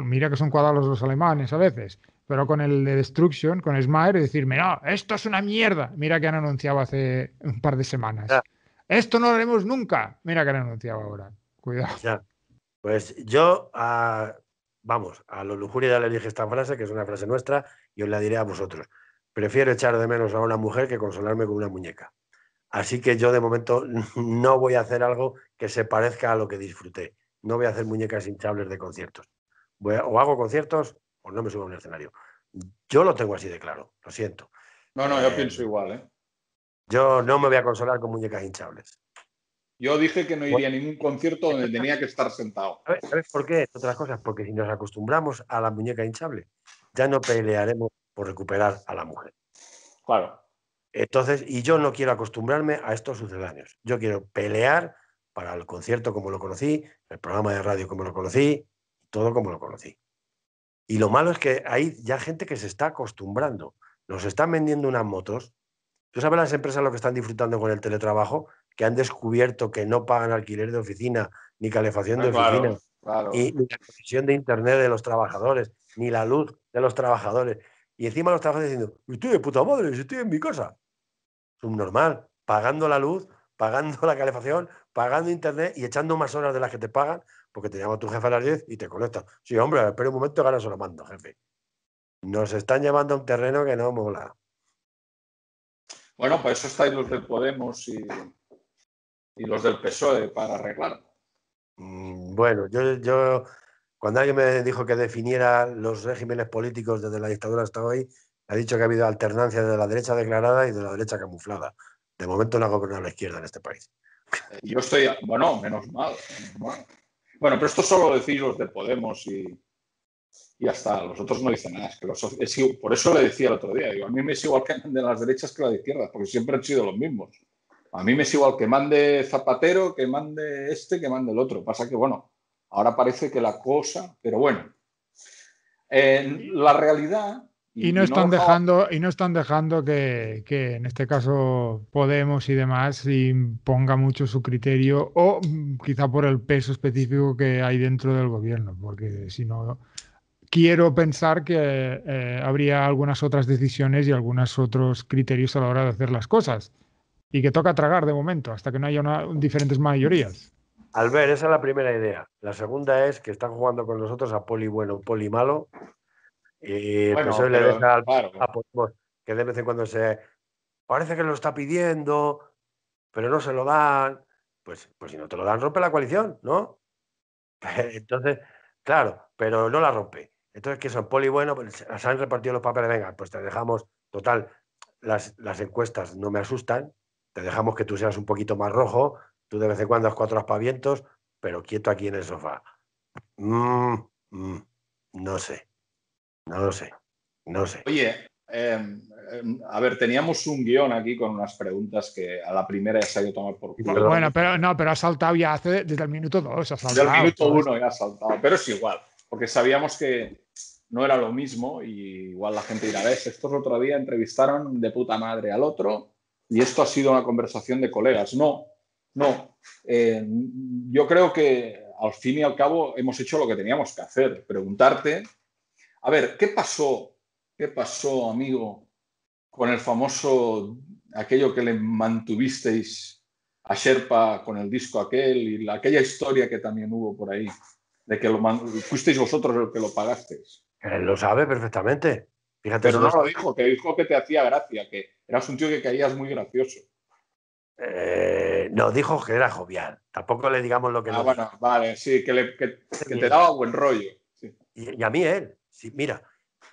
mira que son cuadrados los alemanes a veces, pero con el de Destruction, con Smaer, y decirme, no, esto es una mierda. Mira que han anunciado hace un par de semanas. Esto no lo haremos nunca. Mira que han anunciado ahora. Cuidado. Pues yo, ah, vamos, a lo lujuria ya le dije esta frase, que es una frase nuestra, y os la diré a vosotros prefiero echar de menos a una mujer que consolarme con una muñeca. Así que yo de momento (laughs) no voy a hacer algo que se parezca a lo que disfruté. No voy a hacer muñecas hinchables de conciertos. o hago conciertos o no me subo a un escenario. Yo lo tengo así de claro, lo siento. No, no, yo eh, pienso igual. ¿eh? Yo no me voy a consolar con muñecas hinchables. Yo dije que no iría a ningún concierto donde tenía que estar sentado. ¿Sabes por qué? Otras cosas, porque si nos acostumbramos a la muñeca hinchable, ya no pelearemos por recuperar a la mujer. Claro. Entonces, y yo no quiero acostumbrarme a estos sucedáneos. Yo quiero pelear para el concierto como lo conocí, el programa de radio como lo conocí, todo como lo conocí. Y lo malo es que hay ya gente que se está acostumbrando. Nos están vendiendo unas motos. Tú sabes las empresas lo que están disfrutando con el teletrabajo, que han descubierto que no pagan alquiler de oficina, ni calefacción de ah, oficina, ni la conexión de internet de los trabajadores, ni la luz de los trabajadores. Y encima los trabajadores diciendo, estoy de puta madre, estoy en mi casa. Subnormal, pagando la luz, pagando la calefacción, pagando internet y echando más horas de las que te pagan, porque te llama tu jefe a las 10 y te conecta. Sí, hombre, espera un momento que ahora se mando, jefe. Nos están llevando a un terreno que no mola. Bueno, pues eso estáis los de Podemos y, los del PSOE para arreglar. Mm, bueno, yo, yo cuando alguien me dijo que definiera los regímenes políticos desde la dictadura hasta hoy, ha dicho que ha habido alternancia de la derecha declarada y de la derecha camuflada. De momento no ha gobernado la izquierda en este país. Eh, yo estoy, bueno, menos mal. Bueno, pero esto solo decís los de Podemos y, y hasta los otros no dicen nada. por eso le decía el otro día, a mí me es igual que mande las derechas que la de izquierda, porque siempre han sido los mismos. A mí me es igual que mande Zapatero, que mande este, que mande el otro. Pasa que, bueno, Ahora parece que la cosa, pero bueno, eh, la realidad... Y, no, están dejando, y no están dejando que, en este caso Podemos y demás imponga mucho su criterio o quizá por el peso específico que hay dentro del gobierno, porque si no, quiero pensar que eh, habría algunas otras decisiones y algunos otros criterios a la hora de hacer las cosas y que toca tragar de momento hasta que no haya diferentes mayorías ver, esa es la primera idea. La segunda es que están jugando con nosotros a poli bueno, poli malo. Y bueno, le deja al, a que de vez en cuando se. Parece que lo está pidiendo, pero no se lo dan. Pues, pues si no te lo dan, rompe la coalición, ¿no? (laughs) Entonces, claro, pero no la rompe. Entonces, que son? Poli bueno, pues, se han repartido los papeles, venga, pues te dejamos, total, las, las encuestas no me asustan, te dejamos que tú seas un poquito más rojo, Tú de vez en cuando has cuatro aspavientos, pero quieto aquí en el sofá. Mm, mm, no sé, no lo sé, no sé. Oye, em, em, a ver, teníamos un guión aquí con unas preguntas que a la primera ya se ha ido a tomar por culo. Bueno, pero no, pero ha saltado ya hace, desde el minuto dos. Desde el minuto pues. uno ya ha saltado, pero es igual, porque sabíamos que no era lo mismo y igual la gente dirá, ves, estos otro día entrevistaron de puta madre al otro y esto ha sido una conversación de colegas. No, no, eh, yo creo que al fin y al cabo hemos hecho lo que teníamos que hacer, preguntarte, a ver, ¿qué pasó? ¿Qué pasó, amigo, con el famoso, aquello que le mantuvisteis a Sherpa con el disco aquel y la, aquella historia que también hubo por ahí, de que lo fuisteis vosotros el que lo pagasteis? Él lo sabe perfectamente. Fíjate Pero no lo dijo, que dijo que te hacía gracia, que eras un tío que caías muy gracioso. Eh, nos dijo que era jovial. Tampoco le digamos lo que ah, no bueno, vale, sí, que, le, te daba buen rollo. Y, a mí él. Sí, mira,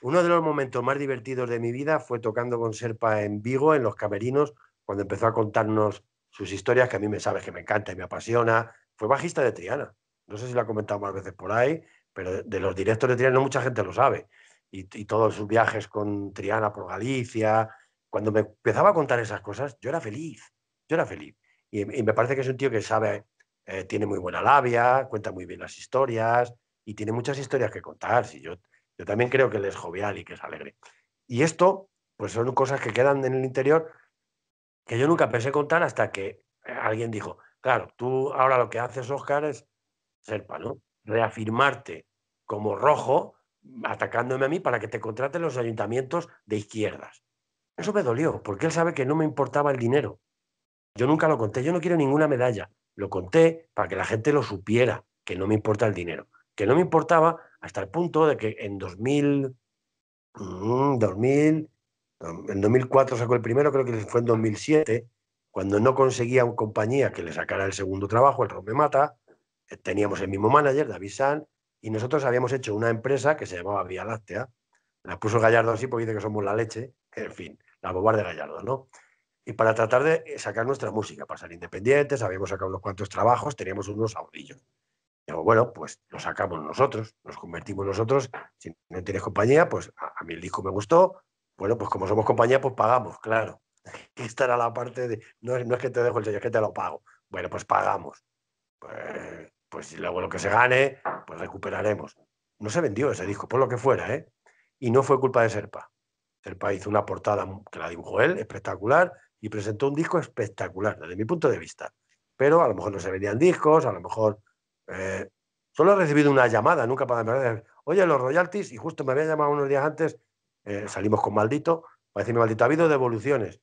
uno de los momentos más divertidos de mi vida fue tocando con Serpa en Vigo, en los camerinos, cuando empezó a contarnos sus historias, que a mí me sabes que me encanta y me apasiona. Fue bajista de Triana. No sé si lo ha comentado más veces por ahí, pero de los directos de Triana mucha gente lo sabe. y todos sus viajes con Triana por Galicia. Cuando me empezaba a contar esas cosas, yo era feliz yo era feliz. Y, me parece que es un tío que sabe, eh, tiene muy buena labia, cuenta muy bien las historias y tiene muchas historias que contar. Si yo, yo también creo que él es jovial y que es alegre. Y esto, pues son cosas que quedan en el interior que yo nunca pensé contar hasta que eh, alguien dijo, claro, tú ahora lo que haces, Oscar, es serpa, ¿no? Reafirmarte como rojo, atacándome a mí para que te contraten los ayuntamientos de izquierdas. Eso me dolió, porque él sabe que no me importaba el dinero. Yo nunca lo conté, yo no quiero ninguna medalla. Lo conté para que la gente lo supiera, que no me importa el dinero. Que no me importaba hasta el punto de que en 2000, 2000 mm, en 2004 sacó el primero, creo que fue en 2007, cuando no conseguía una compañía que le sacara el segundo trabajo, el Rompe Mata, eh, teníamos el mismo manager, David San, y nosotros habíamos hecho una empresa que se llamaba Vía Láctea. La puso Gallardo así porque dice que somos la leche, en fin, la bobar de Gallardo, ¿no? y para tratar de eh, sacar nuestra música, para ser independientes, habíamos sacado unos cuantos trabajos, teníamos unos audillos. Digo, bueno, pues lo sacamos nosotros, nos convertimos nosotros, si no tienes compañía, pues a, mí el disco me gustó, bueno, pues como somos compañía, pues pagamos, claro. (laughs) Esta era la parte de, no, no es que te dejo el sello, es que te lo pago. Bueno, pues pagamos. Pues, pues si luego lo que se gane, pues recuperaremos. No se vendió ese disco, por lo que fuera, ¿eh? Y no fue culpa de Serpa. Serpa hizo una portada que la dibujó él, espectacular, y presentó un disco espectacular, desde mi punto de vista. Pero a lo mejor no se vendían discos, a lo mejor. Eh, solo he recibido una llamada, nunca para me Oye, los royalties, y justo me había llamado unos días antes, eh, salimos con maldito, para decirme, maldito, ha habido devoluciones.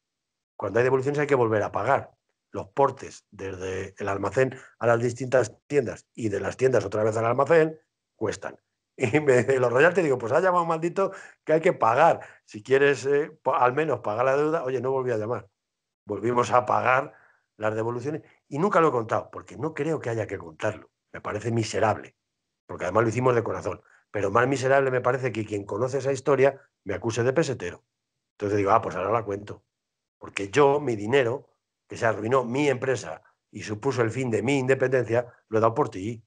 Cuando hay devoluciones hay que volver a pagar los portes desde el almacén a las distintas tiendas y de las tiendas otra vez al almacén, cuestan. (laughs) Y me, los royalties digo, pues ha llamado maldito que hay que pagar. Si quieres eh, al menos pagar la deuda, oye, no volví a llamar volvimos a pagar las devoluciones y nunca lo he contado, porque no creo que haya que contarlo. Me parece miserable, porque además lo hicimos de corazón. Pero más miserable me parece que quien conoce esa historia me acuse de pesetero. Entonces digo, ah, pues ahora la cuento. Porque yo, mi dinero, que se arruinó mi empresa y supuso el fin de mi independencia, lo he dado por ti.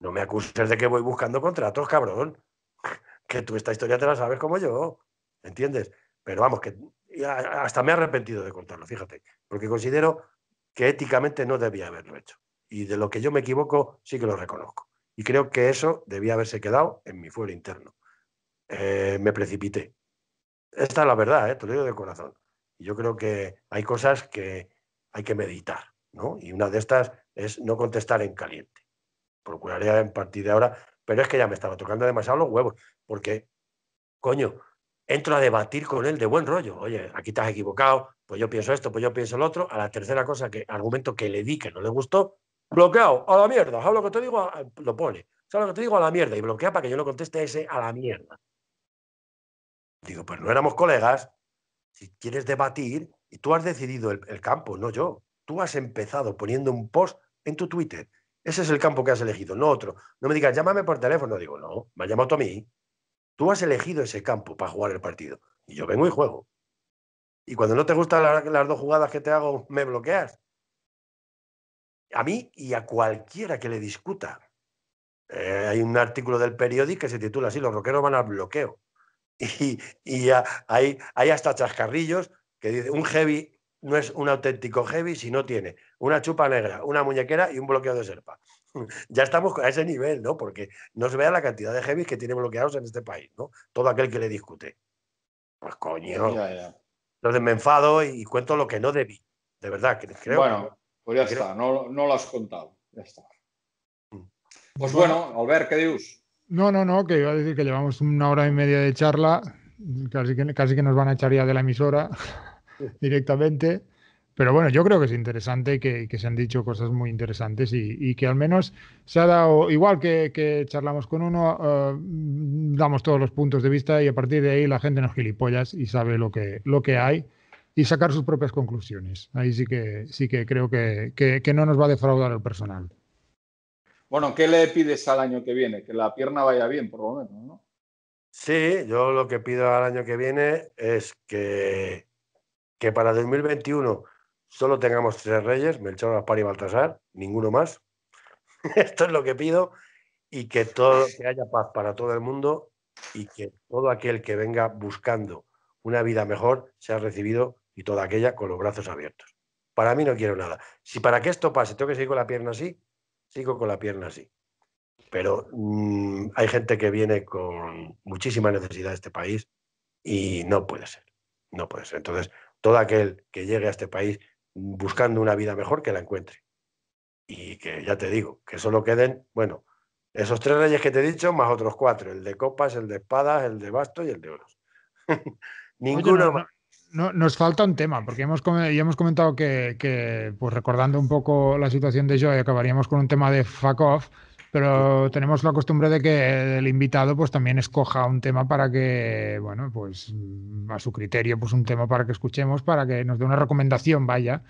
No me acuses de que voy buscando contratos, cabrón. (laughs) Que tú esta historia te la sabes como yo. ¿Entiendes? Pero vamos, que hasta me he arrepentido de contarlo, fíjate, porque considero que éticamente no debía haberlo hecho. Y de lo que yo me equivoco, sí que lo reconozco. Y creo que eso debía haberse quedado en mi fuero interno. Eh, me precipité. Esta es la verdad, eh, te lo digo de corazón. Yo creo que hay cosas que hay que meditar, ¿no? Y una de estas es no contestar en caliente. Procuraré en partir de ahora, pero es que ya me estaba tocando demasiado los huevos, porque, coño, entro a debatir con él de buen rollo. Oye, aquí has equivocado, pues yo pienso esto, pues yo pienso el otro. A la tercera cosa, que argumento que le di que no le gustó, bloqueado, a la mierda, ¿sabes lo que te digo? lo pone, ¿sabes lo que te digo? A la mierda, y bloquea para que yo no conteste ese a la mierda. Digo, pues no éramos colegas, si quieres debatir, y tú has decidido el, campo, no yo. Tú has empezado poniendo un post en tu Twitter. Ese es el campo que has elegido, no otro. No me digas, llámame por teléfono. Digo, no, me ha llamado tú a mí. Tú has elegido ese campo para jugar el partido. Y yo vengo y juego. Y cuando no te gustan las dos jugadas que te hago, me bloqueas. A mí y a cualquiera que le discuta. Eh, hay un artículo del periódico que se titula así, los roqueros van al bloqueo. (laughs) Y, hay, hay hasta chascarrillos que dice, un heavy no es un auténtico heavy si no tiene una chupa negra, una muñequera y un bloqueo de serpa ya estamos a ese nivel, ¿no? Porque no se vea la cantidad de heavy que tiene bloqueados en este país, ¿no? Todo aquel que le discute. Pues coño. Ya, ya. Entonces me enfado y cuento lo que no debí. De verdad, que Bueno, pues ya está, no, lo has contado. Ya está. Mm. Pues, pues bueno, Albert, ¿qué dios? No, no, no, que iba a decir que llevamos una hora y media de charla. Casi que, casi que nos van a echar ya de la emisora (laughs) directamente. Pero bueno, yo creo que es interesante que, se han dicho cosas muy interesantes y, que al menos se ha dado, igual que, charlamos con uno, eh, damos todos los puntos de vista y a partir de ahí la gente nos gilipollas y sabe lo que, lo que hay y sacar sus propias conclusiones. Ahí sí que, sí que creo que, que, no nos va a defraudar el personal. Bueno, ¿qué le pides al año que viene? Que la pierna vaya bien, por lo menos, ¿no? Sí, yo lo que pido al año que viene es que, que para 2021 solo tengamos tres reyes, Melchor, Gaspar y Baltasar, ninguno más. (laughs) Esto es lo que pido y que todo haya paz para todo el mundo y que todo aquel que venga buscando una vida mejor sea recibido y toda aquella con los brazos abiertos. Para mí no quiero nada. Si para que esto pase tengo que seguir con la pierna así, sigo con la pierna así. Pero mm, hay gente que viene con muchísima necesidad de este país y no puede ser. No puede ser. Entonces, todo aquel que llegue a este país buscando una vida mejor que la encuentre. Y que ya te digo, que solo queden, bueno, esos tres reyes que te he dicho, más otros cuatro, el de copas, el de espadas, el de basto y el de oros. (laughs) Ninguno no, nos falta un tema, porque hemos, ya hemos comentado que, que, pues recordando un poco la situación de Joy, acabaríamos con un tema de fuck off, pero tenemos la costumbre de que el invitado pues también escoja un tema para que, bueno, pues a su criterio, pues un tema para que escuchemos, para que nos dé una recomendación, vaya.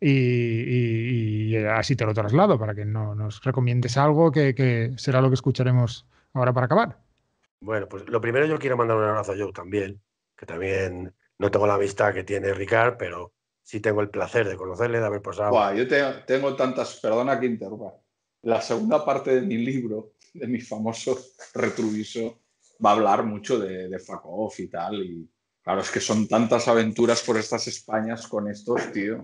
Y, así te lo traslado, para que no nos recomiendes algo que, será lo que escucharemos ahora para acabar. Bueno, pues lo primero yo quiero mandar un abrazo a Joe también, que también no tengo la vista que tiene Ricard, pero sí tengo el placer de conocerle, de haber pasado. yo tengo tantas, perdona que interrumpa, la segunda parte de mi libro, de mi famoso (laughs) retruviso, va a hablar mucho de, de y tal. claro, es que son tantas aventuras por estas Españas con estos tíos.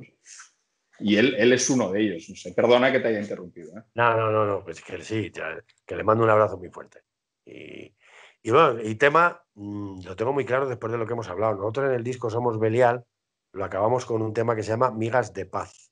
Y él, es uno de ellos. No sé, perdona que te haya interrumpido. ¿eh? No, no, no, no, pues que sí, que le mando un abrazo muy fuerte. Y, bueno, el tema, mm, lo tengo muy claro después de lo que hemos hablado. Nosotros en el disco somos Belial, lo acabamos con un tema que se llama Migas de Paz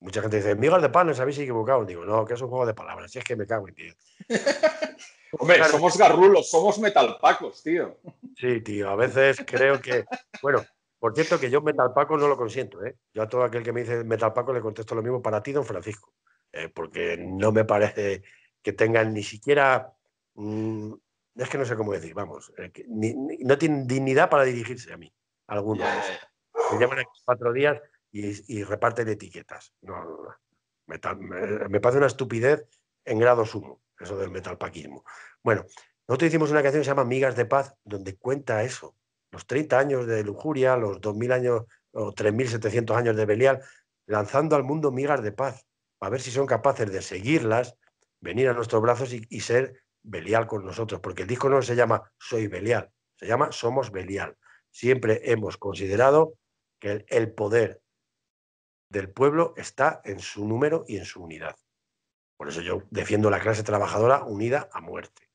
Mucha gente dice, migas de pan, si habéis equivocado. Digo, no, que es un juego de palabras, si es que me cago en tío. (laughs) Hombre, somos garrulos, somos metalpacos, tío. Sí, tío, a veces creo que. Bueno, por cierto, que yo metalpaco no lo consiento, ¿eh? Yo a todo aquel que me dice metalpaco le contesto lo mismo para ti, don Francisco, eh, porque no me parece que tengan ni siquiera. Mm, es que no sé cómo decir, vamos, eh, no tienen dignidad para dirigirse a mí, algunos. Me llaman aquí cuatro días y, reparten etiquetas. No, me, parece una estupidez en grado sumo, eso del metalpaquismo. Bueno, nosotros hicimos una canción que se llama Migas de Paz, donde cuenta eso, los 30 años de lujuria, los 2.000 años o 3.700 años de Belial, lanzando al mundo migas de paz, a ver si son capaces de seguirlas, venir a nuestros brazos y, ser Belial con nosotros, porque el disco no se llama Soy Belial, se llama Somos Belial. Siempre hemos considerado que el poder del pueblo está en su número y en su unidad. Por eso yo defiendo la clase trabajadora unida a muerte.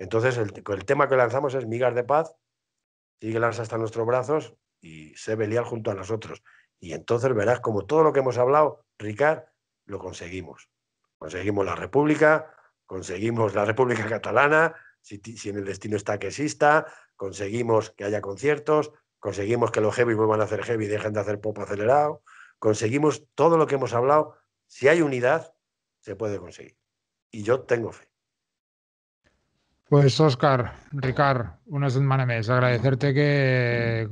Entonces, el, tema que lanzamos es migas de paz, sigue lanzando hasta nuestros brazos y se junto a nosotros. Y entonces verás como todo lo que hemos hablado, Ricard, lo conseguimos. Conseguimos la República, conseguimos la República Catalana, si, si en el destino está que exista, conseguimos que haya conciertos, conseguimos que los heavy vuelvan a hacer heavy y dejen de hacer pop acelerado, conseguimos todo lo que hemos hablado. Si hay unidad, se puede conseguir. Y yo tengo fe. Pues Oscar, Ricard, una semana más, agradecerte que,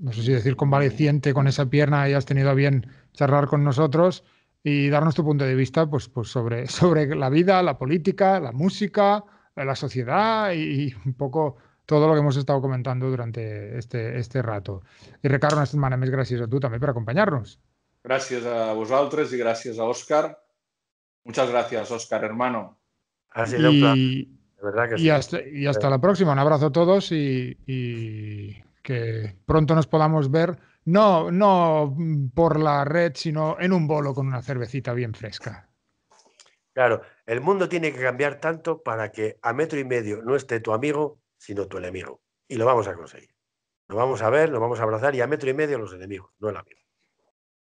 no sé si decir convaleciente con esa pierna, hayas tenido bien charlar con nosotros y darnos tu punto de vista pues, pues sobre, sobre la vida, la política, la música, la sociedad y, un poco todo lo que hemos estado comentando durante este, este rato. Y Ricardo, una semana más gracias a tú también por acompañarnos. Gracias a vosotros y gracias a Oscar. Muchas gracias, Oscar, hermano. y, Hasta, la próxima. Un abrazo a todos y, que pronto nos podamos ver, no, no por la red, sino en un bolo con una cervecita bien fresca. Claro, el mundo tiene que cambiar tanto para que a metro y medio no esté tu amigo, sino tu enemigo. Y lo vamos a conseguir. Lo vamos a ver, lo vamos a abrazar y a metro y medio los enemigos, no el amigo.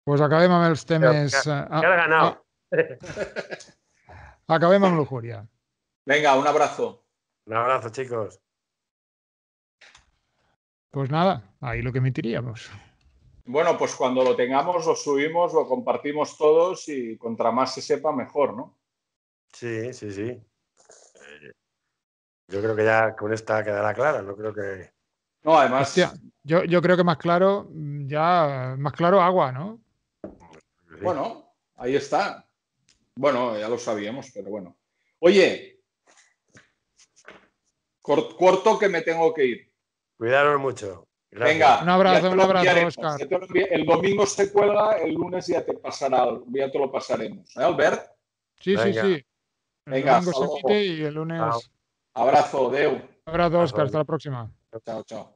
Pues acabemos los temas... temes... Que, eh, ah, ganado. Ah. lujuria. Venga, un abrazo. Un abrazo, chicos. Pues nada, ahí lo que emitiríamos. Bueno, pues cuando lo tengamos, lo subimos, lo compartimos todos y contra más se sepa, mejor, ¿no? Sí, sí, sí. Yo creo que ya con esta quedará clara, no creo que. No, además. yo, yo creo que más claro, ya, más claro agua, ¿no? Bueno, ahí está. Bueno, ya lo sabíamos, pero bueno. Oye, corto que me tengo que ir. Cuidaros mucho. Venga. Un abrazo, un abrazo, Oscar. El domingo se cuela, el lunes ya te pasará ya te lo pasaremos. ¿Eh, Albert? Sí, sí, sí. El Venga, domingo y el lunes. Abrazo, Deu. Un abrazo, Oscar. Hasta la próxima. Chao, chao.